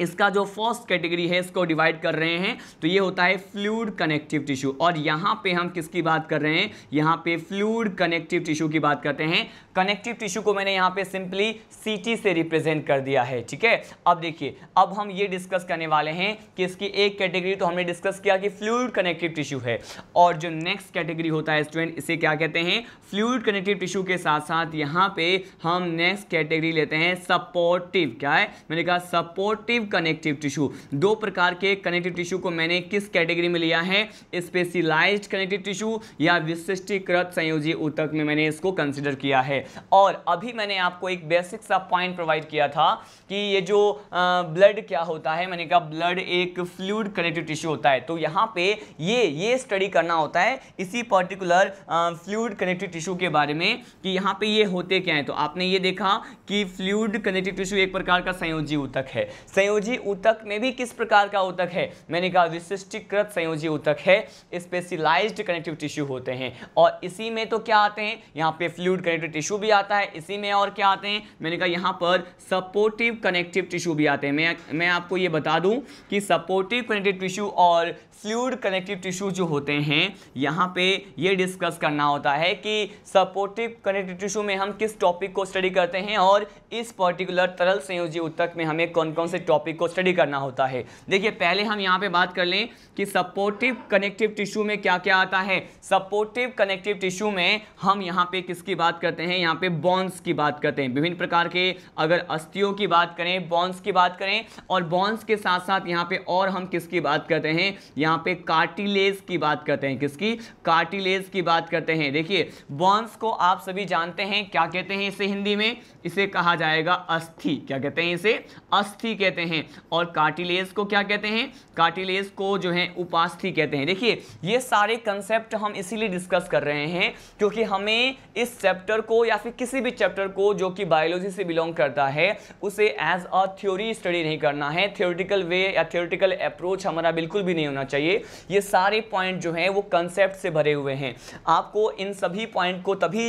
इसका जो फर्स्ट कैटेगरी है इसको डिवाइड कर रहे हैं तो ये होता है फ्लूड कनेक्टिव टिश्यू और यहाँ पे हम किसकी बात कर रहे हैं यहाँ पे फ्लूड कनेक्टिव टिश्यू की बात करते हैं कनेक्टिव टिश्यू को मैंने यहाँ पे सिंपली सी से रिप्रेजेंट कर दिया है ठीक है अब देखिए अब हम ये डिस्कस करने वाले हैं कि इसकी एक कैटेगरी तो हमने डिस्कस किया कि फ्लूड कनेक्टिव टिश्यू है और जो नेक्स्ट कैटेगरी होता है स्टूडेंट इसे क्या कहते हैं फ्लूड कनेक्टिव टिश्यू के साथ साथ यहाँ पे हम नेक्स्ट कैटेगरी लेते हैं सपोर्टिव क्या है मैंने कहा सपोर्टिव कनेक्टिव टिश्यू दो प्रकार के कनेक्टिव टिश्यू को मैंने किस कैटेगरी में लिया है स्पेशलाइज्ड कनेक्टिव टिश्यू या विशिष्टीकृत संयोजी उतक में मैंने इसको कंसिडर किया है और अभी मैंने आपको एक बेसिक सा पॉइंट प्रोवाइड किया था कि ये जो ब्लड क्या होता है मैंने कहा ब्लड एक फ्लूड कनेक्टिव टिश्यू होता है तो यहाँ पे ये ये स्टडी करना होता है इसी पर्टिकुलर फ्लूड कनेक्टिव टिश्यू के बारे में कि यहाँ पे ये होते क्या है तो आपने ये देखा कि फ्लूड कनेक्टिव टिश्यू एक प्रकार का संयोजी ऊतक है संयोजी ऊतक में भी किस प्रकार का ऊतक है मैंने कहा विशिष्टीकृत संयोजी ऊतक है स्पेशलाइज्ड कनेक्टिव टिश्यू होते हैं और इसी में तो क्या आते हैं यहाँ पे फ्लूड कनेक्टिव टिश्यू टिश्यू भी आता है इसी में और क्या आते हैं मैंने कहा यहाँ पर सपोर्टिव कनेक्टिव टिश्यू भी आते हैं मैं मैं आपको ये बता दूं कि सपोर्टिव कनेक्टिव टिश्यू और फ्लूड कनेक्टिव टिश्यू जो होते हैं यहाँ पे ये डिस्कस करना होता है कि सपोर्टिव कनेक्टिव टिश्यू में हम किस टॉपिक को स्टडी करते हैं और इस पर्टिकुलर तरल संयोजी उत्तक में हमें कौन कौन से टॉपिक को स्टडी करना होता है देखिए पहले हम यहाँ पे बात कर लें कि सपोर्टिव कनेक्टिव टिश्यू में क्या क्या आता है सपोर्टिव कनेक्टिव टिश्यू में हम यहाँ पे किसकी बात करते हैं यहाँ पे बॉन्स की बात करते हैं विभिन्न प्रकार के अगर अस्थियों की बात करें बॉन्स की बात करें और बॉन्स के साथ साथ यहाँ पे और हम किसकी बात करते हैं यहाँ पे कार्टिलेज की बात करते हैं किसकी कार्टिलेज की बात करते हैं देखिए बॉन्स को आप सभी जानते हैं क्या कहते हैं इसे हिंदी में इसे कहा जाएगा अस्थि क्या कहते हैं इसे अस्थि कहते हैं और कार्टिलेज को क्या कहते हैं कार्टिलेज को जो है उपास्थि कहते हैं देखिए ये सारे कंसेप्ट हम इसीलिए डिस्कस कर रहे हैं क्योंकि हमें इस चैप्टर को या फिर किसी भी चैप्टर को जो कि बायोलॉजी से बिलोंग करता है उसे एज अ थ्योरी स्टडी नहीं करना है थ्योरेटिकल वे या थ्योरेटिकल अप्रोच हमारा बिल्कुल भी नहीं होना चाहिए चाहिए ये सारे पॉइंट जो हैं वो कंसेप्ट से भरे हुए हैं आपको इन सभी पॉइंट को तभी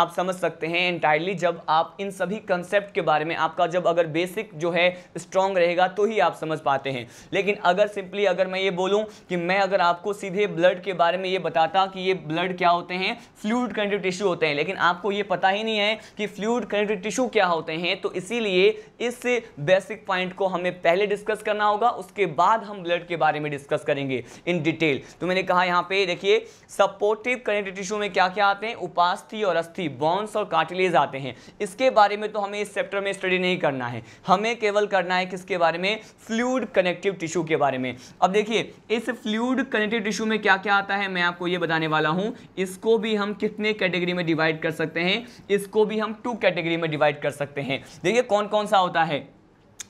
आप समझ सकते हैं इंटायरली जब आप इन सभी कंसेप्ट के बारे में आपका जब अगर बेसिक जो है स्ट्रॉन्ग रहेगा तो ही आप समझ पाते हैं लेकिन अगर सिंपली अगर मैं ये बोलूँ कि मैं अगर आपको सीधे ब्लड के बारे में ये बताता कि ये ब्लड क्या होते हैं फ्लूड कंडिव टिश्यू होते हैं लेकिन आपको ये पता ही नहीं है कि फ्लूड कंडिव टिश्यू क्या होते हैं तो इसीलिए इस बेसिक पॉइंट को हमें पहले डिस्कस करना होगा उसके बाद हम ब्लड के बारे में डिस्कस करेंगे करेंगे इन डिटेल तो मैंने कहा यहाँ पे देखिए सपोर्टिव कनेक्टिव टिश्यू में क्या क्या आते हैं उपास्थि और अस्थि बॉन्स और कार्टिलेज आते हैं इसके बारे में तो हमें इस चैप्टर में स्टडी नहीं करना है हमें केवल करना है किसके बारे में फ्लूड कनेक्टिव टिश्यू के बारे में अब देखिए इस फ्लूड कनेक्टिव टिश्यू में क्या क्या आता है मैं आपको ये बताने वाला हूँ इसको भी हम कितने कैटेगरी में डिवाइड कर सकते हैं इसको भी हम टू कैटेगरी में डिवाइड कर सकते हैं देखिए कौन कौन सा होता है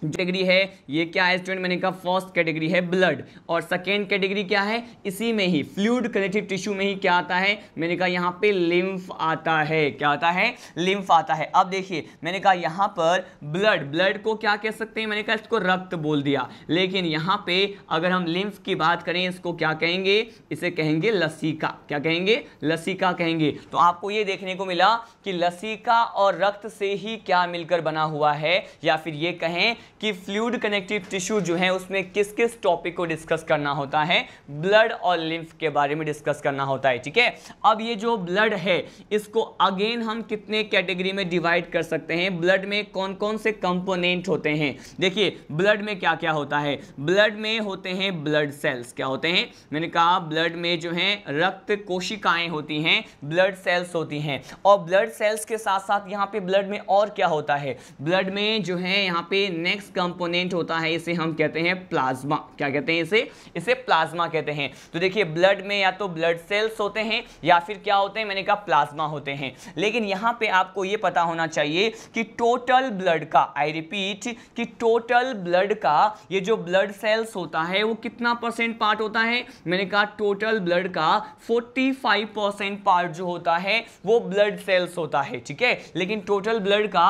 कैटेगरी है ये क्या है स्टूडेंट मैंने कहा फर्स्ट कैटेगरी है ब्लड और सेकेंड कैटेगरी क्या है इसी में ही फ्लूड कनेक्टिव टिश्यू में ही क्या आता है मैंने कहा यहाँ पे लिम्फ आता है क्या आता है लिम्फ आता है अब देखिए मैंने कहा यहाँ पर ब्लड ब्लड को क्या कह सकते हैं मैंने कहा इसको रक्त बोल दिया लेकिन यहाँ पे अगर हम लिम्फ की बात करें इसको क्या कहेंगे इसे कहेंगे लसीका क्या कहेंगे लसीका कहेंगे तो आपको ये देखने को मिला कि लसीका और रक्त से ही क्या मिलकर बना हुआ है या फिर ये कहें कि फ्लूड कनेक्टिव टिश्यू जो है उसमें किस किस टॉपिक को डिस्कस करना होता है ब्लड और लिम्फ के बारे में डिस्कस करना होता है ठीक है अब ये जो ब्लड है इसको अगेन हम कितने कैटेगरी में डिवाइड कर सकते हैं ब्लड में कौन कौन से कंपोनेंट होते हैं देखिए ब्लड में क्या क्या होता है ब्लड में होते हैं ब्लड सेल्स क्या होते हैं मैंने कहा ब्लड में जो है रक्त कोशिकाएं होती हैं ब्लड सेल्स होती हैं और ब्लड सेल्स के साथ साथ यहाँ पे ब्लड में और क्या होता है ब्लड में जो है यहाँ पे नेक्स्ट नेक्स्ट कंपोनेंट होता है इसे हम कहते हैं प्लाज्मा क्या कहते हैं इसे इसे प्लाज्मा कहते हैं तो देखिए ब्लड में या तो ब्लड सेल्स होते हैं या फिर क्या होते हैं मैंने कहा प्लाज्मा होते हैं लेकिन यहां पे आपको ये पता होना चाहिए कि टोटल ब्लड का आई रिपीट कि टोटल ब्लड का ये जो ब्लड सेल्स होता है वो कितना परसेंट पार्ट होता है मैंने कहा टोटल ब्लड का फोर्टी पार्ट जो होता है वो ब्लड सेल्स होता है ठीक है लेकिन टोटल ब्लड का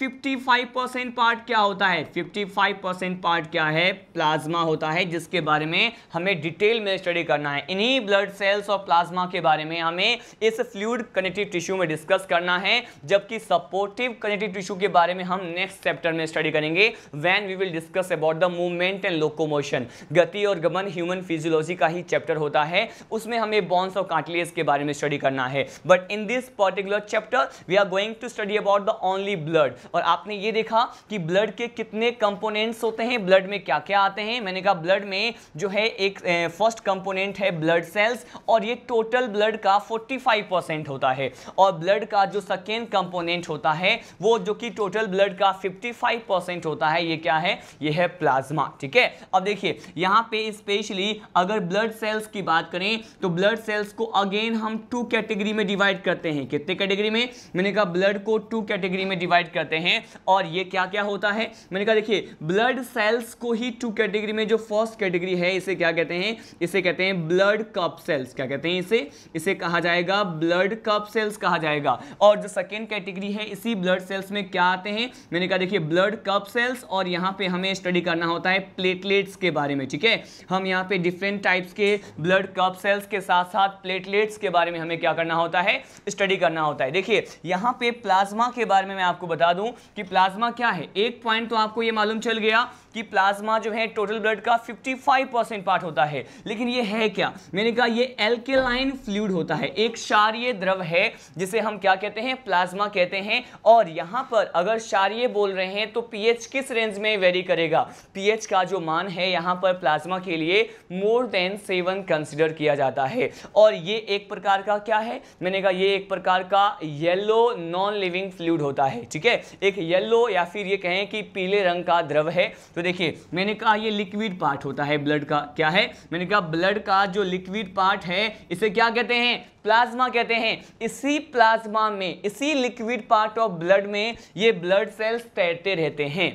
55 परसेंट पार्ट क्या होता है 55 परसेंट पार्ट क्या है प्लाज्मा होता है जिसके बारे में हमें डिटेल में स्टडी करना है इन्हीं ब्लड सेल्स और प्लाज्मा के बारे में हमें इस फ्लूड कनेक्टिव टिश्यू में डिस्कस करना है जबकि सपोर्टिव कनेक्टिव टिश्यू के बारे में हम नेक्स्ट चैप्टर में स्टडी करेंगे when we will discuss about the movement and locomotion गति और गमन ह्यूमन फिजियोलॉजी का ही चैप्टर होता है उसमें हमें बॉन्स और कार्टिलेज के बारे में स्टडी करना है but in this particular chapter we are going to study about the only blood और आपने ये देखा कि ब्लड के कितने कंपोनेंट्स होते हैं ब्लड में क्या क्या आते हैं मैंने कहा ब्लड में जो है एक फर्स्ट कंपोनेंट है ब्लड सेल्स और ये टोटल ब्लड का 45 परसेंट होता है और ब्लड का जो सेकेंड कंपोनेंट होता है वो जो कि टोटल ब्लड का 55 परसेंट होता है ये क्या है ये है प्लाज्मा ठीक है अब देखिए यहाँ पे स्पेशली अगर ब्लड सेल्स की बात करें तो ब्लड सेल्स को अगेन हम टू कैटेगरी में डिवाइड करते हैं कितने कैटेगरी में मैंने कहा ब्लड को टू कैटेगरी में डिवाइड करते हैं जाते हैं और ये क्या क्या होता है मैंने कहा देखिए ब्लड सेल्स को ही टू कैटेगरी में जो फर्स्ट कैटेगरी है इसे क्या कहते हैं इसे कहते हैं ब्लड कप सेल्स क्या कहते हैं इसे इसे कहा जाएगा ब्लड कप सेल्स कहा जाएगा और जो सेकेंड कैटेगरी है इसी ब्लड सेल्स में क्या आते हैं मैंने कहा देखिए ब्लड कप सेल्स और यहाँ पे हमें स्टडी करना होता है प्लेटलेट्स के बारे में ठीक है हम यहाँ पे डिफरेंट टाइप्स के ब्लड कप सेल्स के साथ साथ प्लेटलेट्स के बारे में हमें क्या करना होता है स्टडी करना होता है देखिए यहाँ पे प्लाज्मा के बारे में मैं आपको बता दूँ दूं कि प्लाज्मा क्या है एक पॉइंट तो आपको ये मालूम चल गया कि प्लाज्मा जो है टोटल ब्लड का 55 परसेंट पार्ट होता है लेकिन ये है क्या मैंने कहा ये एल्केलाइन फ्लूड होता है एक क्षारिय द्रव है जिसे हम क्या कहते हैं प्लाज्मा कहते हैं और यहाँ पर अगर क्षारिय बोल रहे हैं तो पीएच किस रेंज में वेरी करेगा पीएच का जो मान है यहाँ पर प्लाज्मा के लिए मोर देन सेवन कंसिडर किया जाता है और ये एक प्रकार का क्या है मैंने कहा ये एक प्रकार का येलो नॉन लिविंग फ्लूड होता है ठीक है एक येलो या फिर ये कहें कि पीले रंग का द्रव है तो देखिए मैंने कहा ये लिक्विड पार्ट होता है ब्लड का क्या है मैंने कहा ब्लड का जो लिक्विड पार्ट है इसे क्या कहते हैं प्लाज्मा कहते हैं इसी प्लाज्मा में इसी लिक्विड पार्ट ऑफ ब्लड में ये ब्लड सेल्स तैरते रहते हैं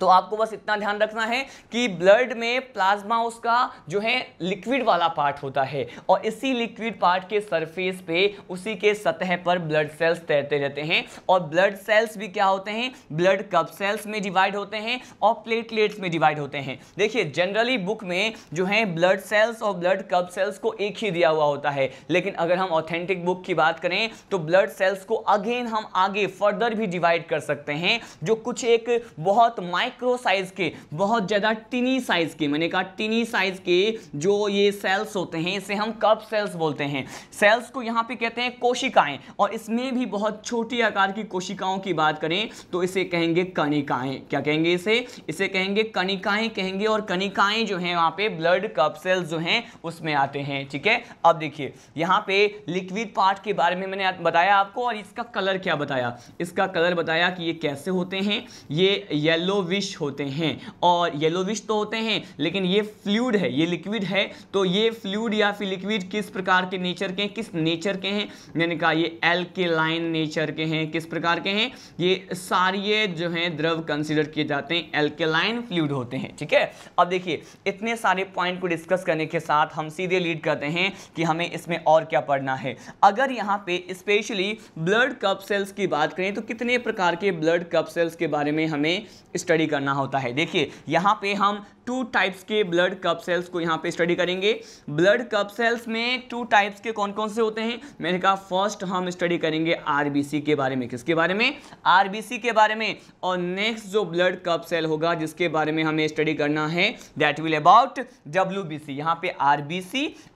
तो आपको बस इतना ध्यान रखना है कि ब्लड में प्लाज्मा उसका जो है लिक्विड वाला पार्ट होता है और इसी लिक्विड पार्ट के सरफेस पे उसी के सतह पर ब्लड सेल्स तैरते रहते हैं और ब्लड सेल्स भी क्या होते हैं ब्लड कप सेल्स में डिवाइड होते हैं और प्लेटलेट्स में डिवाइड होते हैं देखिए जनरली बुक में जो है ब्लड सेल्स और ब्लड कप सेल्स को एक ही दिया हुआ होता है लेकिन अगर हम ऑथेंटिक बुक की बात करें तो ब्लड सेल्स को अगेन हम आगे फर्दर भी डिवाइड कर सकते हैं जो कुछ एक बहुत माइक माइक्रो साइज के बहुत ज़्यादा टिनी साइज के मैंने कहा टिनी साइज के जो ये सेल्स होते हैं इसे हम कब सेल्स बोलते हैं सेल्स को यहाँ पे कहते हैं कोशिकाएं और इसमें भी बहुत छोटी आकार की कोशिकाओं की बात करें तो इसे कहेंगे कणिकाएं क्या कहेंगे इसे इसे कहेंगे कणिकाएं कहेंगे और कणिकाएं जो हैं वहाँ पे ब्लड कप सेल्स जो हैं उसमें आते हैं ठीक है अब देखिए यहाँ पे लिक्विड पार्ट के बारे में मैंने बताया आपको और इसका कलर क्या बताया इसका कलर बताया कि ये कैसे होते हैं ये येलो येलोविश होते हैं और येलो येलोविश तो होते हैं लेकिन ये फ्लूड है ये लिक्विड है तो ये फ्लूड या फिर लिक्विड किस प्रकार के नेचर के किस नेचर के हैं मैंने कहा ये एल के लाइन नेचर के हैं किस प्रकार के हैं ये सारे जो हैं द्रव कंसिडर किए जाते हैं एल के लाइन फ्लूड होते हैं ठीक है अब देखिए इतने सारे पॉइंट को डिस्कस करने के साथ हम सीधे लीड करते हैं कि हमें इसमें और क्या पढ़ना है अगर यहाँ पे स्पेशली ब्लड कप सेल्स की बात करें तो कितने प्रकार के ब्लड कप सेल्स के बारे में हमें स्टडी करना होता है देखिए यहाँ पे हम टू टाइप्स के ब्लड कप सेल्स को यहाँ पे स्टडी करेंगे ब्लड कप सेल्स में टू टाइप्स के कौन कौन से होते हैं मैंने कहा फर्स्ट हम स्टडी करेंगे आरबीसी के बारे में किसके बारे में आरबीसी के बारे में और नेक्स्ट जो ब्लड कप सेल होगा जिसके बारे में हमें स्टडी करना है that will about W B C यहाँ पे आर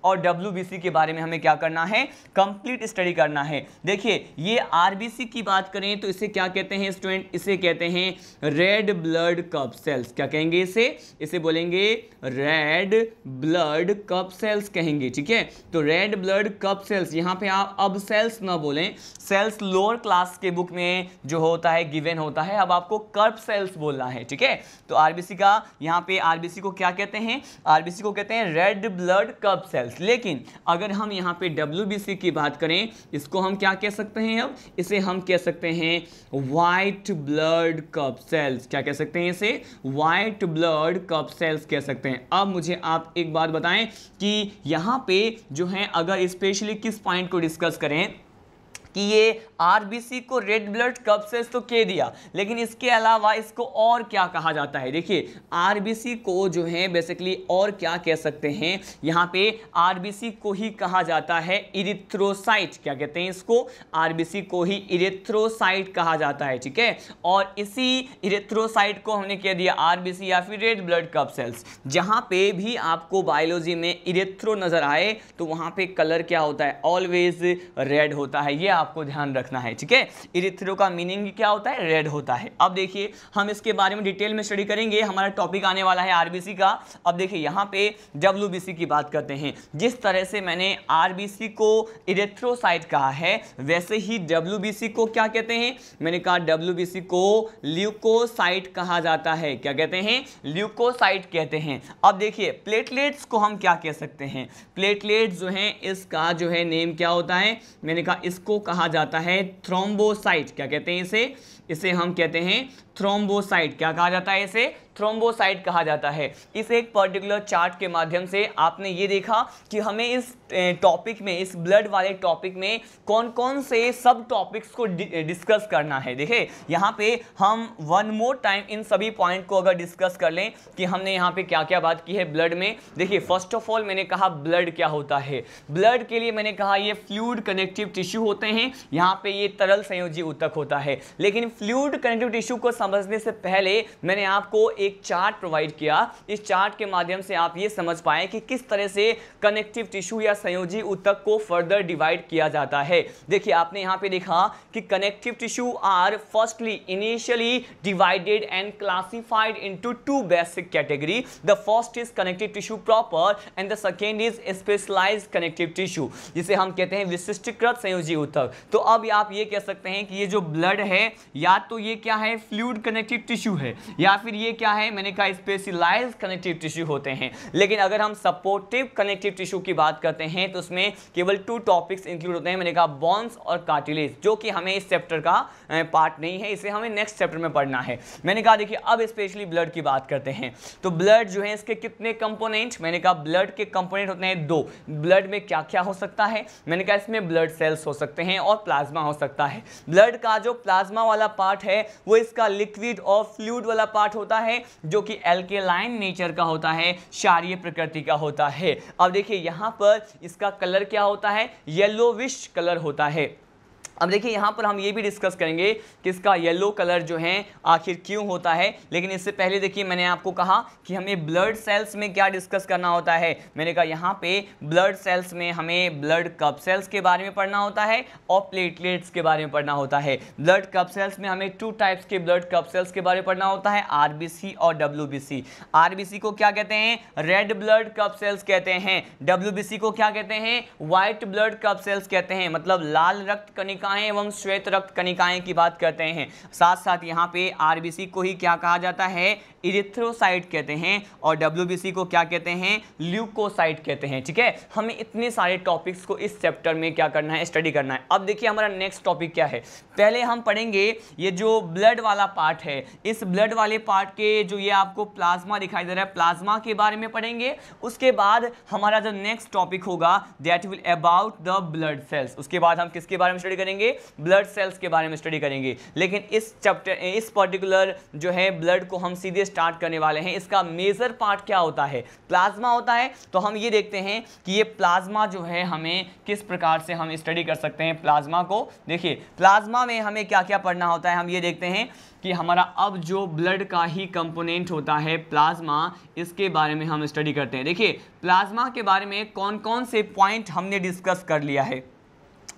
और डब्ल्यू बी सी के बारे में हमें क्या करना है कंप्लीट स्टडी करना है देखिए ये आर की बात करें तो इसे क्या कहते हैं स्टूडेंट इसे कहते हैं रेड ब्लड कप सेल्स क्या कहेंगे इसे इसे इसे बोलेंगे रेड ब्लड कप सेल्स कहेंगे ठीक है तो रेड ब्लड कप सेल्स यहाँ पे आप अब सेल्स ना बोलें सेल्स लोअर क्लास के बुक में जो होता है गिवन होता है अब आपको कर्प सेल्स बोलना है ठीक है तो आरबीसी का यहाँ पे आरबीसी को क्या कहते हैं आरबीसी को कहते हैं रेड ब्लड कप सेल्स लेकिन अगर हम यहाँ पे डब्ल्यू की बात करें इसको हम क्या कह सकते हैं अब इसे हम कह सकते हैं वाइट ब्लड कप सेल्स क्या कह सकते हैं इसे वाइट ब्लड कप आप सेल्स कह सकते हैं अब मुझे आप एक बात बताएं कि यहां पे जो है अगर स्पेशली किस पॉइंट को डिस्कस करें कि ये आरबीसी को रेड ब्लड कब सेल्स तो कह दिया लेकिन इसके अलावा इसको और क्या कहा जाता है देखिए आरबीसी को जो है बेसिकली और क्या कह सकते हैं यहाँ पे आरबीसी को ही कहा जाता है इरिथ्रोसाइट क्या कहते हैं इसको आरबीसी को ही इरिथ्रोसाइट कहा जाता है ठीक है और इसी इरिथ्रोसाइट को हमने कह दिया आरबीसी या फिर रेड ब्लड कप सेल्स जहाँ पे भी आपको बायोलॉजी में इरेथ्रो नजर आए तो वहाँ पे कलर क्या होता है ऑलवेज रेड होता है ये आप आपको ध्यान रखना है ठीक है इरिथ्रो का मीनिंग क्या होता है रेड होता है अब देखिए हम इसके बारे में डिटेल में स्टडी करेंगे हमारा टॉपिक आने वाला है आरबीसी का अब देखिए यहाँ पे डब्ल्यू की बात करते हैं जिस तरह से मैंने आर को इरेथ्रोसाइट कहा है वैसे ही डब्ल्यू को क्या कहते हैं मैंने कहा डब्ल्यू को ल्यूकोसाइट कहा जाता है क्या कहते हैं ल्यूकोसाइट कहते हैं अब देखिए प्लेटलेट्स को हम क्या कह सकते हैं प्लेटलेट्स जो है इसका जो है नेम क्या होता है मैंने कहा इसको कहा कहा जाता है थ्रोम्बोसाइट क्या कहते हैं इसे इसे हम कहते हैं थ्रोम्बोसाइट क्या कहा जाता है इसे थ्रोम्बोसाइट कहा जाता है इस एक पर्टिकुलर चार्ट के माध्यम से आपने ये देखा कि हमें इस टॉपिक में इस ब्लड वाले टॉपिक में कौन कौन से सब टॉपिक्स को डिस्कस करना है देखे यहाँ पे हम वन मोर टाइम इन सभी पॉइंट को अगर डिस्कस कर लें कि हमने यहाँ पे क्या क्या बात की है ब्लड में देखिए फर्स्ट ऑफ ऑल मैंने कहा ब्लड क्या होता है ब्लड के लिए मैंने कहा ये फ्लूड कनेक्टिव टिश्यू होते हैं यहाँ पे ये तरल संयोजी उतक होता है लेकिन फ्लूड कनेक्टिव टिश्यू को समझने से पहले मैंने आपको एक चार्ट प्रोवाइड किया इस चार्ट के माध्यम से आप ये समझ पाएँ कि किस तरह से कनेक्टिव टिश्यू या संयोजी उत्तक को फर्दर डिवाइड किया जाता है देखिए आपने यहाँ पे देखा कि connective tissue are firstly initially divided and classified into two basic category the first is connective tissue proper and the second is specialize connective tissue जिसे हम कहते हैं विशिष्टीकृत संयोजी उत्तक तो अब आप ये कह सकते हैं कि ये जो ब्लड है या तो ये क्या है फ्लू फ्लूड कनेक्टिव टिश्यू है या फिर ये क्या है मैंने कहा स्पेशलाइज कनेक्टिव टिश्यू होते हैं लेकिन अगर हम सपोर्टिव कनेक्टिव टिश्यू की बात करते हैं तो उसमें केवल टू टॉपिक्स इंक्लूड होते हैं मैंने कहा बॉन्स और कार्टिलेज जो कि हमें इस चैप्टर का पार्ट नहीं है इसे हमें नेक्स्ट चैप्टर में पढ़ना है मैंने कहा देखिए अब स्पेशली ब्लड की बात करते हैं तो ब्लड जो है इसके कितने कंपोनेंट मैंने कहा ब्लड के कंपोनेंट होते हैं दो ब्लड में क्या क्या हो सकता है मैंने कहा इसमें ब्लड सेल्स हो सकते हैं और प्लाज्मा हो सकता है ब्लड का जो प्लाज्मा वाला पार्ट है वो इसका लिक्विड और फ्लूड वाला पार्ट होता है जो कि एल्केलाइन नेचर का होता है क्षारीय प्रकृति का होता है अब देखिए यहाँ पर इसका कलर क्या होता है येलोविश कलर होता है अब देखिए यहाँ पर हम ये भी डिस्कस करेंगे कि इसका येलो कलर जो है आखिर क्यों होता है लेकिन इससे पहले देखिए मैंने आपको कहा कि हमें ब्लड सेल्स में क्या डिस्कस करना होता है मैंने कहा यहाँ पे ब्लड सेल्स में हमें ब्लड कप सेल्स के बारे में पढ़ना होता है और प्लेटलेट्स के बारे में पढ़ना होता है ब्लड कप सेल्स में हमें टू टाइप्स के ब्लड कप सेल्स के बारे में पढ़ना होता है आर और डब्ल्यू बी को क्या कहते हैं रेड ब्लड कप सेल्स कहते हैं डब्ल्यू को क्या कहते हैं व्हाइट ब्लड कप सेल्स कहते हैं मतलब लाल रक्त कणिका कणिकाएं एवं श्वेत रक्त कणिकाएं की बात करते हैं साथ साथ यहाँ पे आरबीसी को ही क्या कहा जाता है इरिथ्रोसाइट कहते हैं और डब्ल्यूबीसी को क्या कहते हैं ल्यूकोसाइट कहते हैं ठीक है हमें इतने सारे टॉपिक्स को इस चैप्टर में क्या करना है स्टडी करना है अब देखिए हमारा नेक्स्ट टॉपिक क्या है पहले हम पढ़ेंगे ये जो ब्लड वाला पार्ट है इस ब्लड वाले पार्ट के जो ये आपको प्लाज्मा दिखाई दे रहा है प्लाज्मा के बारे में पढ़ेंगे उसके बाद हमारा जो नेक्स्ट टॉपिक होगा that will about the blood cells उसके बाद हम किसके बारे में स्टडी करेंगे करेंगे ब्लड सेल्स के बारे में स्टडी करेंगे लेकिन इस चैप्टर इस पर्टिकुलर जो है ब्लड को हम सीधे स्टार्ट करने वाले हैं इसका मेजर पार्ट क्या होता है प्लाज्मा होता है तो हम ये देखते हैं कि ये प्लाज्मा जो है हमें किस प्रकार से हम स्टडी कर सकते हैं प्लाज्मा को देखिए प्लाज्मा में हमें क्या क्या पढ़ना होता है हम ये देखते हैं कि हमारा अब जो ब्लड का ही कंपोनेंट होता है प्लाज्मा इसके बारे में हम स्टडी करते हैं देखिए प्लाज्मा के बारे में कौन कौन से पॉइंट हमने डिस्कस कर लिया है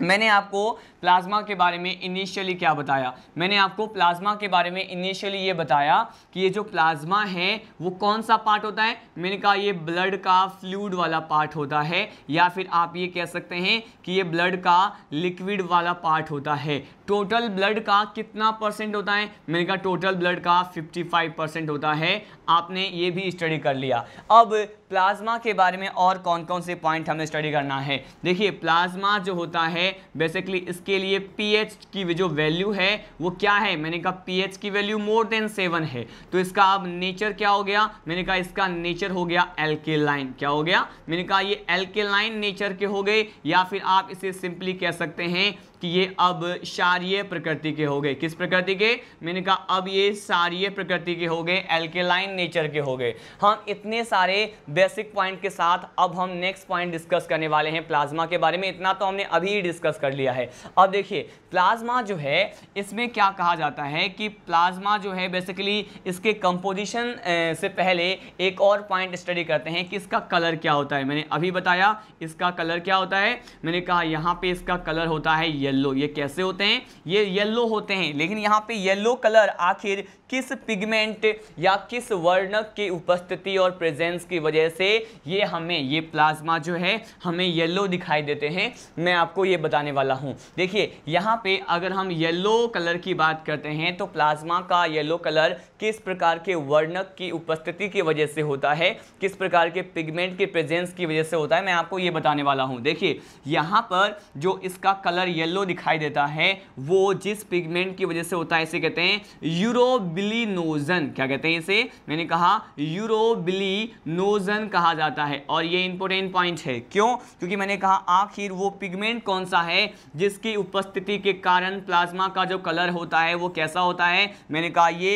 मैंने आपको प्लाज्मा के बारे में इनिशियली क्या बताया मैंने आपको प्लाज्मा के बारे में इनिशियली ये बताया कि ये जो प्लाज्मा है वो कौन सा पार्ट होता है मैंने कहा ये ब्लड का फ्लूड वाला पार्ट होता है या फिर आप ये कह सकते हैं कि ये ब्लड का लिक्विड वाला पार्ट होता है टोटल ब्लड का कितना परसेंट होता है मैंने कहा टोटल ब्लड का 55 परसेंट होता है आपने ये भी स्टडी कर लिया अब प्लाज्मा के बारे में और कौन कौन से पॉइंट हमें स्टडी करना है देखिए प्लाज्मा जो होता है बेसिकली इसके के लिए पीएच की जो वैल्यू है वो क्या है मैंने कहा पीएच की वैल्यू मोर देन सेवन है तो इसका अब नेचर क्या हो गया मैंने कहा इसका नेचर हो गया एल्केलाइन क्या हो गया मैंने कहा ये एल्केलाइन नेचर के हो गए या फिर आप इसे सिंपली कह सकते हैं कि ये अब क्षारीय प्रकृति के हो गए किस प्रकृति के मैंने कहा अब ये क्षारीय प्रकृति के हो गए एल्केलाइन नेचर के हो गए हम इतने सारे बेसिक पॉइंट के साथ अब हम नेक्स्ट पॉइंट डिस्कस करने वाले हैं प्लाज्मा के बारे में इतना तो हमने अभी डिस्कस कर लिया है अब देखिए प्लाज्मा जो है इसमें क्या कहा जाता है कि प्लाज्मा जो है बेसिकली इसके कंपोजिशन से पहले एक और पॉइंट स्टडी करते हैं कि इसका कलर क्या होता है मैंने अभी बताया इसका कलर क्या होता है मैंने कहा यहाँ पे इसका कलर होता है येल्लो ये कैसे होते हैं ये येल्लो होते हैं लेकिन यहाँ पे येल्लो कलर आखिर किस पिगमेंट या किस वर्णक की उपस्थिति और प्रेजेंस की वजह से ये हमें ये प्लाज्मा जो है हमें येल्लो दिखाई देते हैं मैं आपको ये बताने वाला हूँ देखिए यहाँ पे अगर हम येल्लो कलर की बात करते हैं तो प्लाज्मा का येल्लो कलर किस प्रकार के वर्णक की उपस्थिति की वजह से होता है किस प्रकार के पिगमेंट के प्रेजेंस की वजह से होता है मैं आपको ये बताने वाला हूँ देखिए यहाँ पर जो इसका कलर येल्लो येलो दिखाई देता है वो जिस पिगमेंट की वजह से होता है इसे कहते हैं यूरोबिलिनोजन क्या कहते हैं इसे मैंने कहा यूरोबिलिनोजन कहा जाता है और ये इंपॉर्टेंट पॉइंट है क्यों क्योंकि मैंने कहा आखिर वो पिगमेंट कौन सा है जिसकी उपस्थिति के कारण प्लाज्मा का जो कलर होता है वो कैसा होता है मैंने कहा ये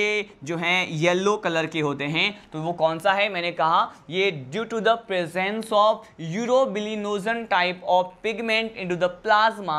जो है येलो कलर के होते हैं तो वो कौन सा है मैंने कहा ये due to the presence of urobilinogen type of pigment in to the plasma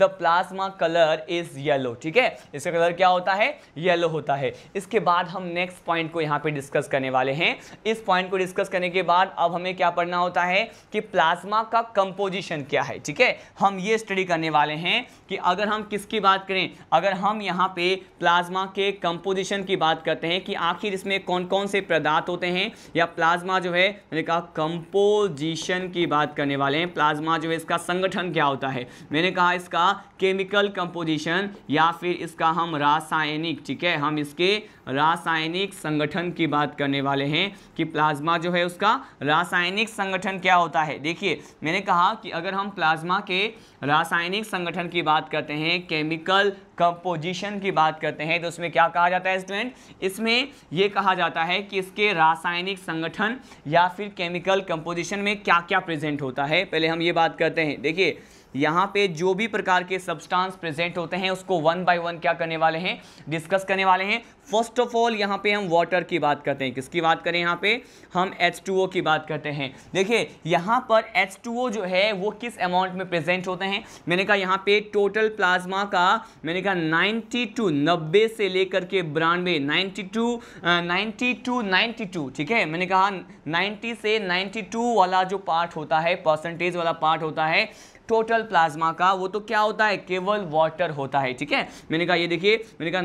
the plasma colour is yellow ठीक है इसका कलर क्या होता है येलो होता है इसके बाद हम नेक्स्ट पॉइंट को यहाँ पे डिस्कस करने वाले हैं इस पॉइंट को डिस्कस करने के बाद अब हमें क्या पढ़ना होता है कि प्लाज्मा का कंपोजिशन क्या है ठीक है हम ये स्टडी करने वाले हैं कि अगर हम किसकी बात करें अगर हम यहाँ पे प्लाज्मा के कंपोजिशन की बात करते हैं कि आखिर इसमें कौन कौन से पदार्थ होते हैं या प्लाज्मा जो है मैंने कहा कंपोजिशन की बात करने वाले हैं प्लाज्मा जो है इसका संगठन क्या होता है मैंने कहा इसका केमिकल कंपोजिशन या फिर इसका हम रासायनिक ठीक है हम इसके रासायनिक संगठन की बात करने वाले हैं कि प्लाज्मा जो है उसका रासायनिक संगठन क्या होता है देखिए मैंने कहा कि अगर हम प्लाज्मा के रासायनिक संगठन की बात करते हैं केमिकल कंपोजिशन की बात करते हैं तो उसमें क्या कहा जाता है स्टूडेंट इसमें यह कहा जाता है कि इसके रासायनिक संगठन या फिर केमिकल कंपोजिशन में क्या क्या प्रेजेंट होता है पहले हम ये बात करते हैं देखिए यहाँ पे जो भी प्रकार के सब्सटेंस प्रेजेंट होते हैं उसको वन बाय वन क्या करने वाले हैं डिस्कस करने वाले हैं फर्स्ट ऑफ ऑल यहाँ पे हम वाटर की बात करते हैं किसकी बात करें यहाँ पे हम H2O की बात करते हैं देखिए यहाँ पर H2O जो है वो किस अमाउंट में प्रेजेंट होते हैं मैंने कहा यहाँ पे टोटल प्लाज्मा का मैंने कहा 92 90 से लेकर के बिरानवे 92 92 92 ठीक है मैंने कहा 90 से 92 वाला जो पार्ट होता है परसेंटेज वाला पार्ट होता है टोटल प्लाज्मा का वो तो क्या होता है केवल वाटर होता है ठीक है मैंने कहा ये देखिए मैंने कहा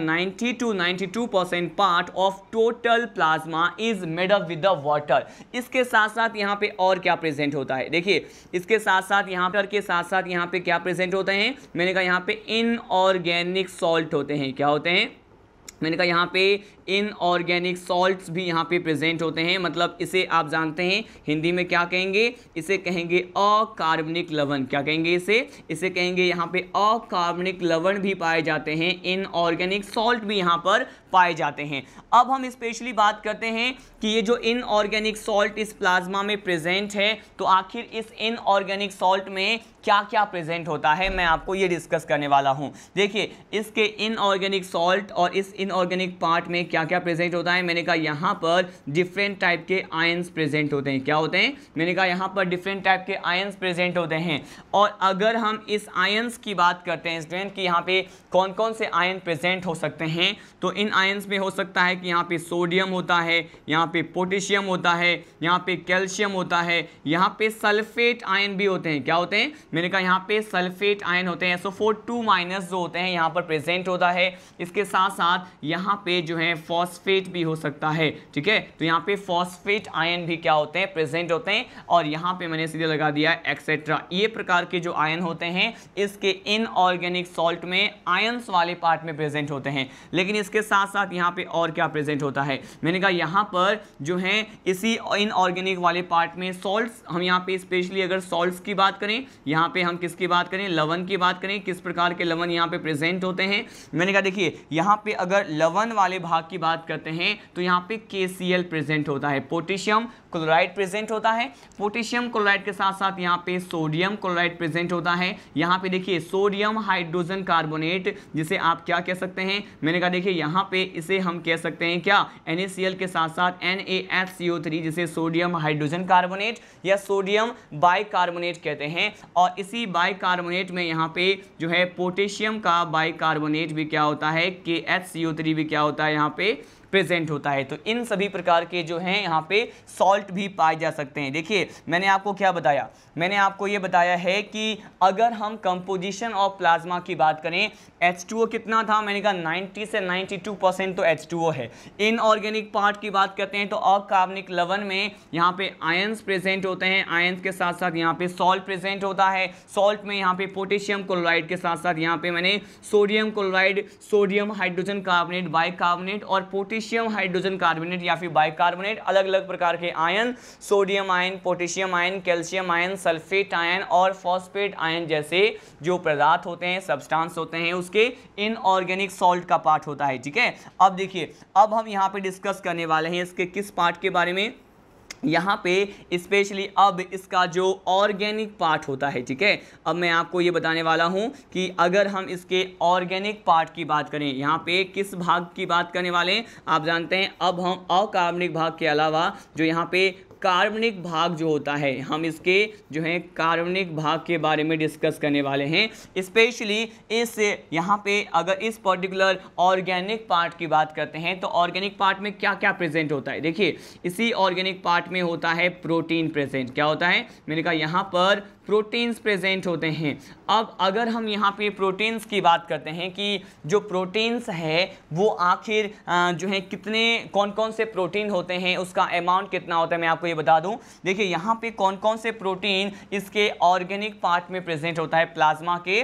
90 to 92 percent part of total plasma is made up with the water इसके साथ साथ यहाँ पे और क्या प्रेजेंट होता है देखिए इसके साथ साथ यहाँ पर के साथ साथ यहाँ पे क्या प्रेजेंट होते हैं मैंने कहा यहाँ पे इनऑर्गेनिक सॉल्ट होते हैं क्या होते हैं मैंने कहा यहाँ पे इनऑर्गेनिक सॉल्ट भी यहाँ पे प्रेजेंट होते हैं मतलब इसे आप जानते हैं हिंदी में क्या कहेंगे इसे कहेंगे अकार्बनिक लवण क्या कहेंगे इसे इसे कहेंगे यहाँ पे अकार्बनिक लवण भी पाए जाते हैं इनऑर्गेनिक सॉल्ट भी यहाँ पर पाए जाते हैं अब हम स्पेशली बात करते हैं कि ये जो इनऑर्गेनिक सॉल्ट इस प्लाज्मा में प्रेजेंट है तो आखिर इस इनऑर्गेनिक सॉल्ट में क्या क्या प्रेजेंट होता है मैं आपको ये डिस्कस करने वाला हूँ देखिए इसके इनऑर्गेनिक सॉल्ट और इस इनऑर्गेनिक पार्ट में क्या क्या प्रेजेंट होता है मैंने कहा यहाँ पर डिफरेंट टाइप के आयन्स प्रेजेंट होते हैं क्या होते हैं मैंने कहा यहाँ पर डिफरेंट टाइप के आयन्स प्रेजेंट होते हैं और अगर हम इस आयन्स की बात करते हैं स्टूडेंट कि यहाँ पे कौन कौन से आयन प्रेजेंट हो सकते हैं तो इन आयन्स में हो सकता है कि यहाँ पे सोडियम होता है यहाँ पे पोटेशियम होता है यहाँ पे कैल्शियम होता है यहाँ पे सल्फेट आयन भी होते हैं क्या होते हैं मैंने कहा यहाँ पे सल्फेट आयन होते हैं सो फोर टू माइनस जो होते हैं यहाँ पर प्रेजेंट होता है इसके साथ साथ यहाँ पे जो है फॉस्फेट भी हो सकता है ठीक है तो यहाँ पे फॉस्फेट आयन भी क्या होते हैं प्रेजेंट होते हैं और यहाँ पे मैंने सीधे लगा दिया एक्सेट्रा ये प्रकार के जो आयन होते हैं इसके इनऑर्गेनिक सॉल्ट में आयन्स वाले पार्ट में प्रेजेंट होते हैं लेकिन इसके साथ साथ यहाँ पे और क्या प्रेजेंट होता है मैंने कहा यहाँ पर जो है इसी इनऑर्गेनिक वाले पार्ट में सॉल्ट्स हम यहाँ पे स्पेशली अगर सॉल्ट्स की बात करें यहाँ पे हम किसकी बात करें लवन की बात करें किस प्रकार के लवन यहाँ पे प्रेजेंट होते हैं मैंने कहा देखिए यहाँ पे अगर लवन वाले भाग की बात करते हैं तो यहाँ पे के प्रेजेंट होता है पोटेशियम क्लोराइड प्रेजेंट होता है पोटेशियम क्लोराइड के साथ साथ यहाँ पे सोडियम क्लोराइड प्रेजेंट होता है यहाँ पे देखिए सोडियम हाइड्रोजन कार्बोनेट जिसे आप क्या कह सकते हैं मैंने कहा देखिए यहाँ पे इसे हम कह सकते हैं क्या एन के साथ साथ एन जिसे सोडियम हाइड्रोजन कार्बोनेट या सोडियम बाइकार्बोनेट कहते हैं और इसी बाइकार्बोनेट में यहाँ पे जो है पोटेशियम का बाइकार्बोनेट भी क्या होता है के भी क्या होता है यहाँ पे saber प्रेजेंट होता है तो इन सभी प्रकार के जो हैं यहाँ पे सॉल्ट भी पाए जा सकते हैं देखिए मैंने आपको क्या बताया मैंने आपको ये बताया है कि अगर हम कंपोजिशन ऑफ प्लाज्मा की बात करें एच कितना था मैंने कहा नाइन्टी से नाइन्टी तो एच है इनऑर्गेनिक पार्ट की बात करते हैं तो अकार्बनिक लवन में यहाँ पे आयंस प्रेजेंट होते हैं आयन्स के साथ साथ यहाँ पे सॉल्ट प्रेजेंट होता है सॉल्ट में यहाँ पे पोटेशियम क्लोराइड के साथ साथ यहाँ पे मैंने sodium chloride sodium hydrogen carbonate bicarbonate और पोटे पोटेशियम हाइड्रोजन कार्बोनेट या फिर बाइकार्बोनेट अलग अलग प्रकार के ion sodium ion potassium ion calcium ion sulphate ion और फॉस्फेट आयन जैसे जो पदार्थ होते हैं सब्सटांस होते हैं उसके इनऑर्गेनिक सॉल्ट का पार्ट होता है ठीक है अब देखिए अब हम यहाँ पर डिस्कस करने वाले हैं इसके किस पार्ट के बारे में यहाँ पे स्पेशली अब इसका जो ऑर्गेनिक पार्ट होता है ठीक है अब मैं आपको ये बताने वाला हूँ कि अगर हम इसके ऑर्गेनिक पार्ट की बात करें यहाँ पे किस भाग की बात करने वाले हैं आप जानते हैं अब हम अकार्बनिक भाग के अलावा जो यहाँ पे कार्बनिक भाग जो होता है हम इसके जो है कार्बनिक भाग के बारे में डिस्कस करने वाले हैं स्पेशली इस यहाँ पे अगर इस पर्टिकुलर ऑर्गेनिक पार्ट की बात करते हैं तो ऑर्गेनिक पार्ट में क्या क्या प्रेजेंट होता है देखिए इसी ऑर्गेनिक पार्ट में होता है प्रोटीन प्रेजेंट क्या होता है मैंने कहा यहाँ पर प्रोटीन्स प्रेजेंट होते हैं अब अगर हम यहाँ पे प्रोटीन्स की बात करते हैं कि जो प्रोटीन्स है वो आखिर जो है कितने कौन कौन से प्रोटीन होते हैं उसका अमाउंट कितना होता है मैं आपको ये बता दूँ देखिए यहाँ पे कौन कौन से प्रोटीन इसके ऑर्गेनिक पार्ट में प्रेजेंट होता है प्लाज्मा के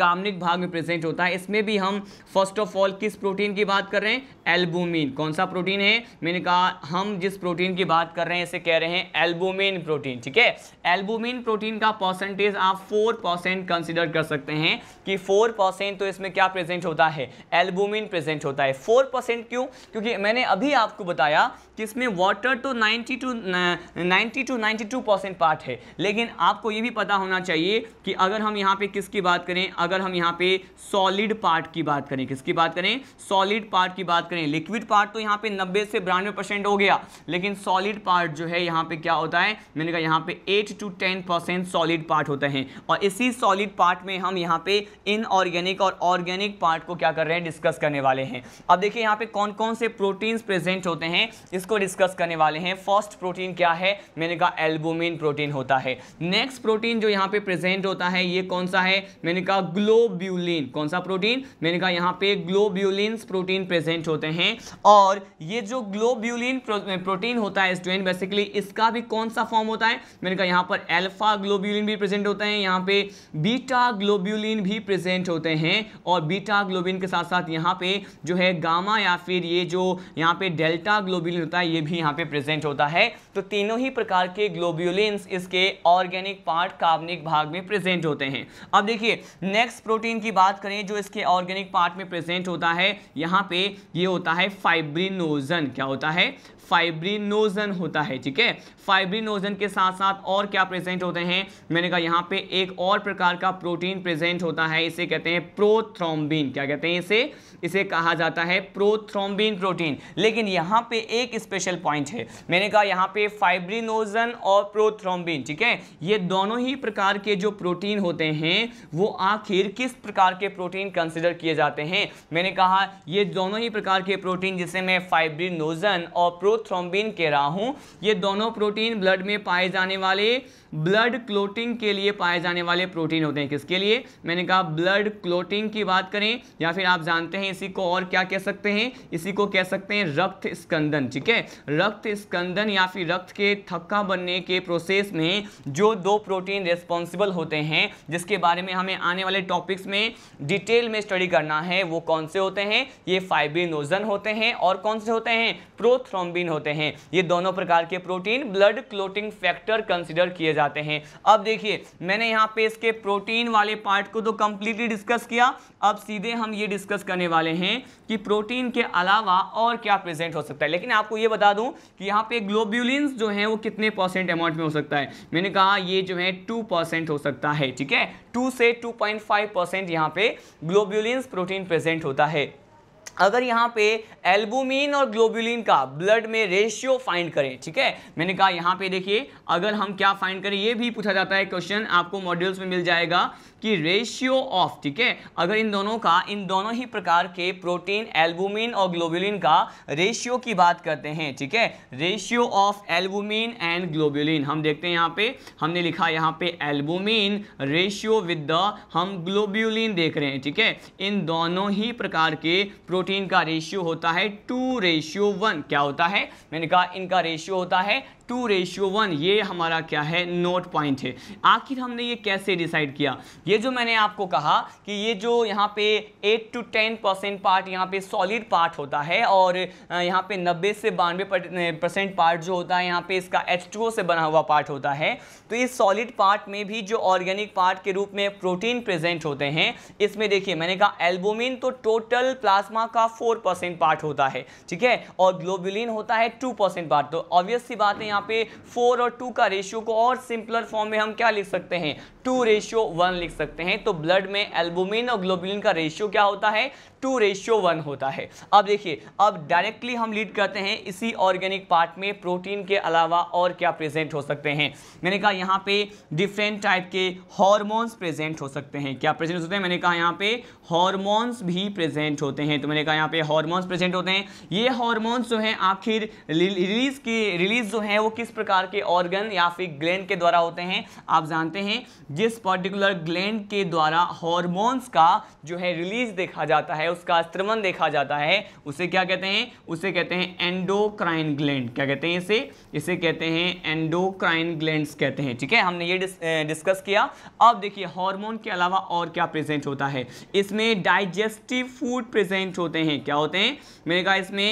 कामनिक भाग में प्रेजेंट होता है इसमें भी हम फर्स्ट ऑफ ऑल किस प्रोटीन की बात कर रहे हैं एल्बोमिन कौन सा प्रोटीन है मैंने कहा हम जिस प्रोटीन की बात कर रहे हैं इसे कह रहे हैं एल्बोमिन प्रोटीन ठीक है एल्बोमिन प्रोटीन का परसेंटेज आप फोर परसेंट कंसिडर कर सकते हैं कि फोर परसेंट तो इसमें क्या प्रेजेंट होता है एल्बुमिन प्रेजेंट होता है फोर परसेंट क्यों क्योंकि मैंने अभी आपको बताया किसमें वाटर तो 90 टू 90 टू 92 परसेंट पार्ट है लेकिन आपको ये भी पता होना चाहिए कि अगर हम यहाँ पे किसकी बात करें अगर हम यहाँ पे सॉलिड पार्ट की बात करें किसकी बात करें सॉलिड पार्ट की बात करें लिक्विड पार्ट तो यहाँ पे 90 से बानवे परसेंट हो गया लेकिन सॉलिड पार्ट जो है यहाँ पे क्या होता है मैंने कहा यहाँ पे eight to ten percent solid part होते हैं और इसी सॉलिड पार्ट में हम यहाँ पे इनऑर्गेनिक और ऑर्गेनिक पार्ट को क्या कर रहे हैं डिस्कस करने वाले हैं अब देखिए यहाँ पे कौन कौन से प्रोटीन्स प्रेजेंट होते हैं इस इसको डिस्कस करने वाले हैं फर्स्ट प्रोटीन क्या है मैंने कहा एल्बोमिन प्रोटीन होता है नेक्स्ट प्रोटीन जो यहाँ पे प्रेजेंट होता है ये कौन सा है मैंने कहा ग्लोब्यूलिन कौन सा प्रोटीन मैंने कहा यहाँ पे ग्लोब्यूलिन प्रोटीन प्रेजेंट होते हैं और ये जो ग्लोब्यूलिन प्रोटीन होता है स्टूडेंट बेसिकली इसका भी कौन सा फॉर्म होता है मैंने कहा यहाँ पर एल्फा ग्लोब्यूलिन भी प्रेजेंट होते हैं यहाँ पे बीटा ग्लोब्यूलिन भी प्रेजेंट होते हैं और बीटा ग्लोबिन के साथ साथ यहाँ पे जो है गामा या फिर ये जो यहाँ पे डेल्टा ग्लोब्यूलिन होता है होता है ये भी यहाँ पे प्रेजेंट होता है तो तीनों ही प्रकार के ग्लोब्यूलिन्स इसके ऑर्गेनिक पार्ट कार्बनिक भाग में प्रेजेंट होते हैं अब देखिए नेक्स्ट प्रोटीन की बात करें जो इसके ऑर्गेनिक पार्ट में प्रेजेंट होता है यहाँ पे ये होता है फाइब्रिनोजन क्या होता है फाइब्रिनोजन होता है ठीक है फाइब्रिनोजन के साथ साथ और क्या प्रेजेंट होते हैं मैंने कहा यहाँ पे एक और प्रकार का प्रोटीन प्रेजेंट होता है इसे कहते हैं प्रोथ्रोम्बिन क्या कहते हैं इसे इसे कहा जाता है प्रोथ्रोम्बिन प्रोटीन लेकिन यहाँ पे एक स्पेशल पॉइंट है मैंने कहा यहाँ पे फाइब्रिनोजन और प्रोथ्रोम्बिन ठीक है ये दोनों ही प्रकार के जो प्रोटीन होते हैं वो आखिर किस प्रकार के प्रोटीन कंसिडर किए जाते हैं मैंने कहा ये दोनों ही प्रकार के प्रोटीन जिसे मैं फाइब्रिनोजन और प्रोथ्रोम्बिन कह रहा हूँ ये दोनों प्रोटीन प्रोटीन ब्लड में पाए जाने वाले ब्लड क्लोटिंग के लिए पाए जाने वाले प्रोटीन होते हैं किसके लिए मैंने कहा ब्लड क्लोटिंग की बात करें या फिर आप जानते हैं इसी को और क्या कह सकते हैं इसी को कह सकते हैं रक्त स्कंदन ठीक है रक्त स्कंदन या फिर रक्त के थक्का बनने के प्रोसेस में जो दो प्रोटीन रिस्पॉन्सिबल होते हैं जिसके बारे में हमें आने वाले टॉपिक्स में डिटेल में स्टडी करना है वो कौन से होते हैं ये फाइब्रिनोजन होते हैं और कौन से होते हैं प्रोथ्रोम्बिन होते हैं ये दोनों प्रकार के protein blood blood clotting factor consider किए जाते हैं अब देखिए मैंने यहाँ पे इसके प्रोटीन वाले पार्ट को तो कम्प्लीटली डिस्कस किया अब सीधे हम ये डिस्कस करने वाले हैं कि प्रोटीन के अलावा और क्या प्रेजेंट हो सकता है लेकिन आपको ये बता दूँ कि यहाँ पे ग्लोब्यूलिन्स जो हैं वो कितने परसेंट अमाउंट में हो सकता है मैंने कहा ये जो है टू हो सकता है ठीक है टू से टू पॉइंट फाइव परसेंट यहाँ पे ग्लोब्यूलिन्स प्रोटीन प्रेजेंट होता है अगर यहाँ पे एल्बुमिन और ग्लोबुलिन का ब्लड में रेशियो फाइंड करें ठीक है मैंने कहा यहाँ पे देखिए अगर हम क्या फाइंड करें ये भी पूछा जाता है क्वेश्चन आपको मॉड्यूल्स में मिल जाएगा कि रेशियो ऑफ ठीक है अगर इन दोनों का इन दोनों ही प्रकार के प्रोटीन एल्बुमिन और ग्लोबुलिन का रेशियो की बात करते हैं ठीक है ratio of albumin and globulin हम देखते हैं यहाँ पे हमने लिखा यहाँ पे एल्बुमिन रेशियो विद द हम ग्लोब्यूलिन देख रहे हैं ठीक है इन दोनों ही प्रकार के प्रोटीन का रेशियो होता है टू रेशियो वन क्या होता है मैंने कहा इनका रेशियो होता है टू रेशियो वन ये हमारा क्या है नोट पॉइंट है आखिर हमने ये कैसे डिसाइड किया ये जो मैंने आपको कहा कि ये जो यहाँ पे eight to ten percent part यहाँ पे सॉलिड पार्ट होता है और यहाँ पे नब्बे से बानवे परसेंट पार्ट जो होता है यहाँ पे इसका एच से बना हुआ पार्ट होता है तो इस सॉलिड पार्ट में भी जो ऑर्गेनिक पार्ट के रूप में प्रोटीन प्रेजेंट होते हैं इसमें देखिए मैंने कहा एल्बोमिन तो टोटल प्लाज्मा का फोर परसेंट पार्ट होता है ठीक है और ग्लोबुलिन होता है टू परसेंट पार्ट तो ऑब्वियस सी बात है यहाँ यहाँ पे फोर और टू का रेशियो को और सिंपलर फॉर्म में हम क्या लिख सकते हैं टू रेशियो वन लिख सकते हैं तो ब्लड में एल्बोमिन और ग्लोबुलिन का रेशियो क्या होता है टू रेशियो वन होता है अब देखिए अब डायरेक्टली हम लीड करते हैं इसी ऑर्गेनिक पार्ट में प्रोटीन के अलावा और क्या प्रेजेंट हो सकते हैं मैंने कहा यहाँ पे डिफरेंट टाइप के हॉर्मोन्स प्रेजेंट हो सकते हैं क्या प्रेजेंट होते हैं मैंने कहा यहाँ पे हॉर्मोन्स भी प्रेजेंट होते हैं तो मैंने कहा यहाँ पे हॉर्मोन्स प्रेजेंट होते हैं ये हॉर्मोन्स जो हैं आखिर रिलीज के रिलीज जो है वो वो किस प्रकार के ऑर्गन या फिर ग्लैंड के द्वारा होते हैं आप जानते हैं जिस पर्टिकुलर ग्लैंड के द्वारा हॉर्मोन्स का जो है रिलीज देखा जाता है उसका स्त्रमन देखा जाता है उसे क्या कहते हैं उसे कहते हैं एंडोक्राइन ग्लैंड क्या कहते हैं इसे इसे कहते हैं एंडोक्राइन ग्लैंड कहते हैं ठीक है हमने ये डिस्कस किया अब देखिए हॉर्मोन के अलावा और क्या प्रेजेंट होता है इसमें डाइजेस्टिव फूड प्रेजेंट होते हैं क्या होते हैं मैंने कहा इसमें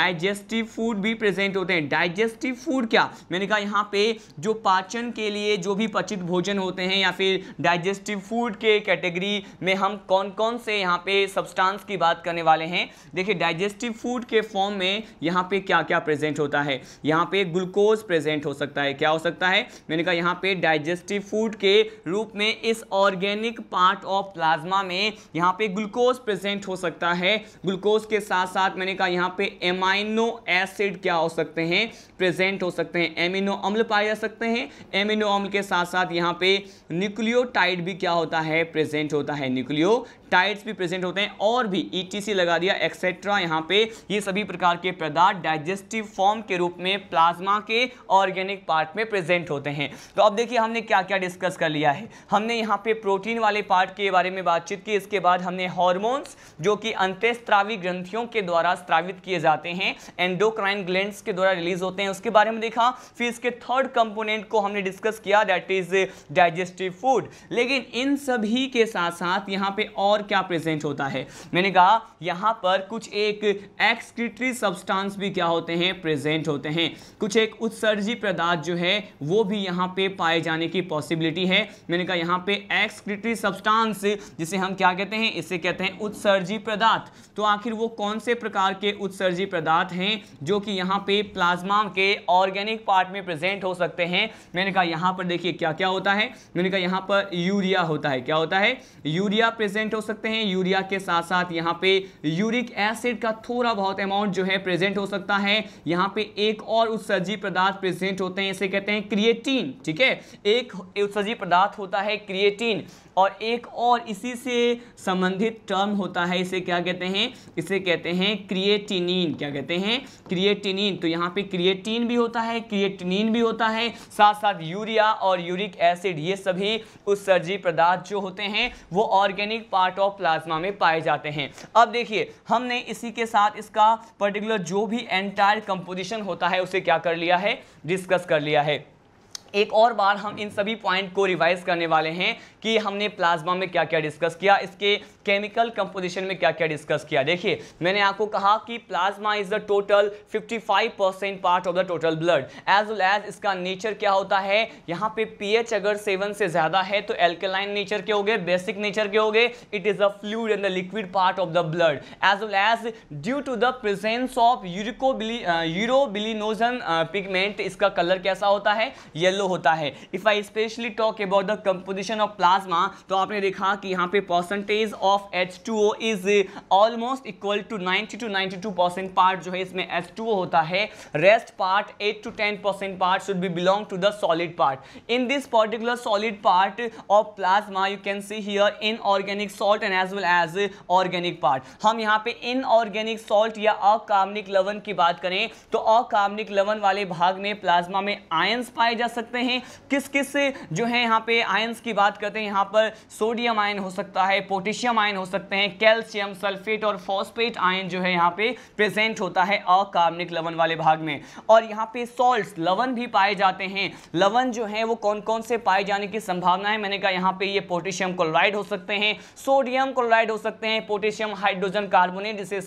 डाइजेस्टिव फूड भी प्रेजेंट होते हैं डाइजेस्टिव फूड क्या मैंने कहा यहाँ पे जो पाचन के लिए जो भी पचित भोजन होते हैं या फिर डाइजेस्टिव फूड के कैटेगरी में हम कौन कौन से यहाँ पे सब्सटेंस की बात करने वाले हैं देखिए डाइजेस्टिव फूड के फॉर्म में यहाँ पे क्या क्या प्रेजेंट होता है यहाँ पे ग्लूकोज प्रेजेंट हो सकता है क्या हो सकता है मैंने कहा यहाँ पे डाइजेस्टिव फूड के रूप में इस ऑर्गेनिक पार्ट ऑफ प्लाज्मा में यहाँ पे ग्लूकोज प्रेजेंट हो सकता है ग्लूकोज के साथ साथ मैंने कहा यहाँ पे एमाइनो एसिड क्या हो सकते हैं प्रेजेंट हो सकते सकते हैं एमिनो अम्ल पाए जा सकते हैं एमिनो अम्ल के साथ साथ यहाँ पे न्यूक्लियोटाइड भी क्या होता है प्रेजेंट होता है न्यूक्लियो टाइट्स भी प्रेजेंट होते हैं और भी ईटीसी e लगा दिया एक्सेट्रा यहाँ पे ये सभी प्रकार के पदार्थ डाइजेस्टिव फॉर्म के रूप में प्लाज्मा के ऑर्गेनिक पार्ट में प्रेजेंट होते हैं तो अब देखिए हमने क्या क्या डिस्कस कर लिया है हमने यहाँ पे प्रोटीन वाले पार्ट के बारे में बातचीत की इसके बाद हमने हॉर्मोन्स जो कि अंत्यस्त्रावी ग्रंथियों के द्वारा स्त्रावित किए जाते हैं एंडोक्राइन ग्लैंड के द्वारा रिलीज होते हैं उसके बारे में देखा फिर इसके थर्ड कंपोनेंट को हमने डिस्कस किया दैट इज डाइजेस्टिव फूड लेकिन इन सभी के साथ साथ यहाँ पे और और क्या प्रेजेंट होता है मैंने कहा यहाँ पर कुछ एक एक्सक्रिटरी सब्सटेंस भी क्या होते हैं प्रेजेंट होते हैं कुछ एक उत्सर्जी पदार्थ जो है वो भी यहाँ पे पाए जाने की पॉसिबिलिटी है मैंने कहा यहाँ पे एक्सक्रिटरी सब्सटेंस जिसे हम क्या कहते हैं इसे कहते हैं उत्सर्जी पदार्थ तो आखिर वो कौन से प्रकार के उत्सर्जी पदार्थ हैं जो कि यहाँ पे प्लाज्मा के ऑर्गेनिक पार्ट में प्रेजेंट हो सकते हैं मैंने कहा यहाँ पर देखिए क्या क्या होता है मैंने कहा यहाँ पर यूरिया होता है क्या होता है यूरिया प्रेजेंट हो सकते हैं यूरिया के साथ साथ यहाँ पे यूरिक एसिड का थोड़ा बहुत अमाउंट जो है प्रेजेंट हो सकता है यहाँ पे एक और उत्सर्जी पदार्थ प्रेजेंट होते हैं इसे कहते हैं क्रिएटीन ठीक है एक उत्सर्जी पदार्थ होता है क्रिएटीन और एक और इसी से संबंधित टर्म होता है इसे क्या कहते हैं इसे कहते हैं क्रिएटिनिन क्या कहते हैं क्रिएटिनिन तो यहाँ पे क्रिएटिन भी होता है क्रिएटिनिन भी होता है साथ साथ यूरिया और यूरिक एसिड ये सभी उत्सर्जी पदार्थ जो होते हैं वो ऑर्गेनिक पार्ट ऑफ प्लाज्मा में पाए जाते हैं अब देखिए हमने इसी के साथ इसका पर्टिकुलर जो भी एंटायर कंपोजिशन होता है उसे क्या कर लिया है डिस्कस कर लिया है एक और बार हम इन सभी पॉइंट को रिवाइज करने वाले हैं कि हमने प्लाज्मा में क्या क्या डिस्कस किया इसके केमिकल कंपोजिशन में क्या क्या डिस्कस किया देखिए मैंने आपको कहा कि plasma is the total 55 percent part of the total blood as well as इसका नेचर क्या होता है यहाँ पे पीएच अगर सेवन से ज़्यादा है तो एल्कलाइन नेचर के हो गए बेसिक नेचर के हो गए it is a fluid and the liquid part of the blood as well as due to the presence of यूरिकोबिली यूरोबिलिनोजन पिगमेंट इसका कलर कैसा होता है येलो होता है if I specially talk about the composition of plasma तो आपने देखा कि यहाँ पे percentage of H two O is almost equal to 90 to 92 percent part जो है इसमें एच टू ओ होता है rest part 8 to 10 percent part should be belong to the solid part in this particular solid part of plasma you can see here inorganic salt and as well as organic part हम यहाँ पे इन ऑर्गेनिक सॉल्ट या अकार्बनिक लवन की बात करें तो अकार्बनिक लवन वाले भाग में प्लाज्मा में आयंस पाए जा सकते सकते हैं किस किस जो है यहाँ पे आयंस की बात करते हैं यहाँ पर सोडियम आयन हो सकता है पोटेशियम आयन हो सकते हैं कैल्शियम सल्फेट और फॉस्फेट आयन जो है यहाँ पे प्रेजेंट होता है अकार्बनिक लवन वाले भाग में और यहाँ पे सॉल्ट लवन भी पाए जाते हैं लवन जो है वो कौन कौन से पाए जाने की संभावना है मैंने कहा यहाँ पे ये पोटेशियम क्लोराइड हो सकते हैं सोडियम क्लोराइड हो सकते हैं पोटेशियम हाइड्रोजन कार्बोनेट जिसे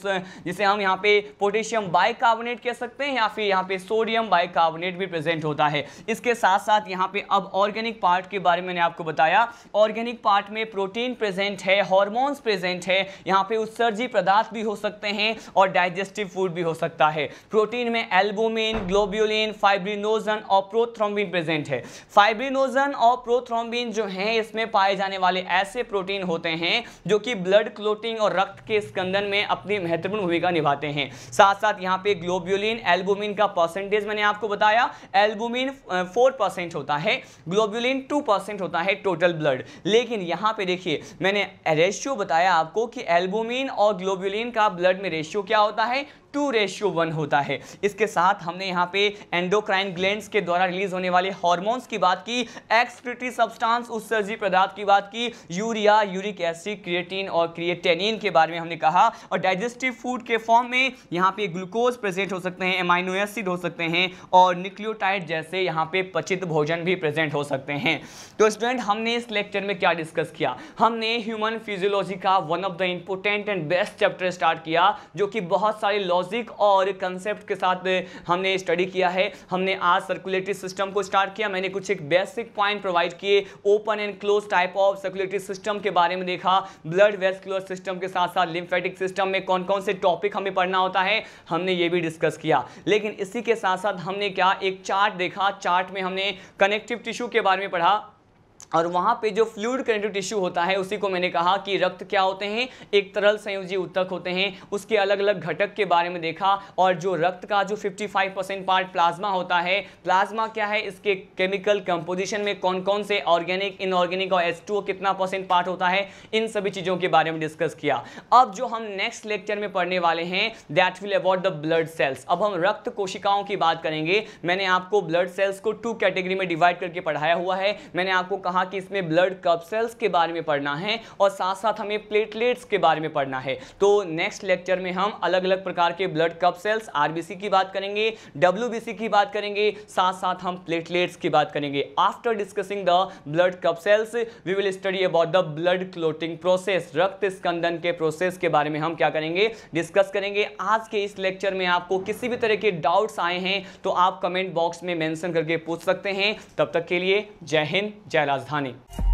जिसे हम यहाँ पे पोटेशियम बाइकार्बोनेट कह सकते हैं या फिर यहाँ पे सोडियम बाइकार्बोनेट भी प्रेजेंट होता है इसके साथ साथ साथ यहाँ पे अब ऑर्गेनिक पार्ट के बारे में मैंने आपको बताया ऑर्गेनिक पार्ट में प्रोटीन प्रेजेंट है हॉर्मोन्स प्रेजेंट है यहाँ पे उत्सर्जी पदार्थ भी हो सकते हैं और डाइजेस्टिव फूड भी हो सकता है प्रोटीन में एल्बोमिन ग्लोब्यूलिन फाइब्रिनोजन और प्रोथ्रोम्बिन प्रेजेंट है फाइब्रिनोजन और प्रोथ्रोम्बिन जो है इसमें पाए जाने वाले ऐसे प्रोटीन होते हैं जो कि ब्लड क्लोटिंग और रक्त के स्कंदन में अपनी महत्वपूर्ण भूमिका निभाते हैं साथ साथ यहाँ पे ग्लोब्यूलिन एल्बोमिन का परसेंटेज मैंने आपको बताया एल्बोमिन फोर परसेंट होता है ग्लोबुलिन टू परसेंट होता है टोटल ब्लड लेकिन यहाँ पे देखिए मैंने रेशियो बताया आपको कि एल्बोमिन और ग्लोबुलिन का ब्लड में रेशियो क्या होता है टू रेशियो वन होता है इसके साथ हमने यहाँ पे एंडोक्राइन ग्लैंड्स के द्वारा रिलीज होने वाले हॉर्मोन्स की बात की एक्सक्रिटी सब्सटेंस उत्सर्जी पदार्थ की बात की यूरिया यूरिक एसिड क्रिएटिन और क्रिएटेनिन के बारे में हमने कहा और डाइजेस्टिव फूड के फॉर्म में यहाँ पे ग्लूकोज प्रेजेंट हो सकते हैं एमाइनो एसिड हो सकते हैं और न्यूक्लियोटाइड जैसे यहाँ पे पचित भोजन भी प्रेजेंट हो सकते हैं तो स्टूडेंट हमने इस लेक्चर में क्या डिस्कस किया हमने ह्यूमन फिजियोलॉजी का one of the important and best chapter start किया जो कि बहुत सारे लॉ लॉजिक और कंसेप्ट के साथ हमने स्टडी किया है हमने आज सर्कुलेटरी सिस्टम को स्टार्ट किया मैंने कुछ एक बेसिक पॉइंट प्रोवाइड किए open and close type of circulatory system के बारे में देखा ब्लड वेस्कुलर सिस्टम के साथ साथ लिम्फेटिक सिस्टम में कौन कौन से टॉपिक हमें पढ़ना होता है हमने ये भी डिस्कस किया लेकिन इसी के साथ साथ हमने क्या एक चार्ट देखा चार्ट में हमने कनेक्टिव टिश्यू के बारे में पढ़ा और वहाँ पे जो फ्लूड कनेक्टिव टिश्यू होता है उसी को मैंने कहा कि रक्त क्या होते हैं एक तरल संयोजी उत्तक होते हैं उसके अलग अलग घटक के बारे में देखा और जो रक्त का जो 55 परसेंट पार्ट प्लाज्मा होता है प्लाज्मा क्या है इसके केमिकल कंपोजिशन में कौन कौन से ऑर्गेनिक इनऑर्गेनिक और एस कितना परसेंट पार्ट होता है इन सभी चीज़ों के बारे में डिस्कस किया अब जो हम नेक्स्ट लेक्चर में पढ़ने वाले हैं that will about the blood cells अब हम रक्त कोशिकाओं की बात करेंगे मैंने आपको ब्लड सेल्स को टू कैटेगरी में डिवाइड करके पढ़ाया हुआ है मैंने आपको कहा कि इसमें ब्लड कप सेल्स के बारे में पढ़ना है और साथ साथ हमें प्लेटलेट्स के बारे में पढ़ना है तो नेक्स्ट लेक्चर में हम अलग अलग प्रकार के ब्लड कप सेल्स आरबीसी की बात करेंगे डब्ल्यू की बात करेंगे साथ साथ हम प्लेटलेट्स की बात करेंगे after discussing the blood cup cells we will study about the blood clotting process रक्त स्कंदन के प्रोसेस के बारे में हम क्या करेंगे डिस्कस करेंगे आज के इस लेक्चर में आपको किसी भी तरह के डाउट्स आए हैं तो आप कमेंट बॉक्स में मेंशन करके पूछ सकते हैं तब तक के लिए जय हिंद जय राज राजधानी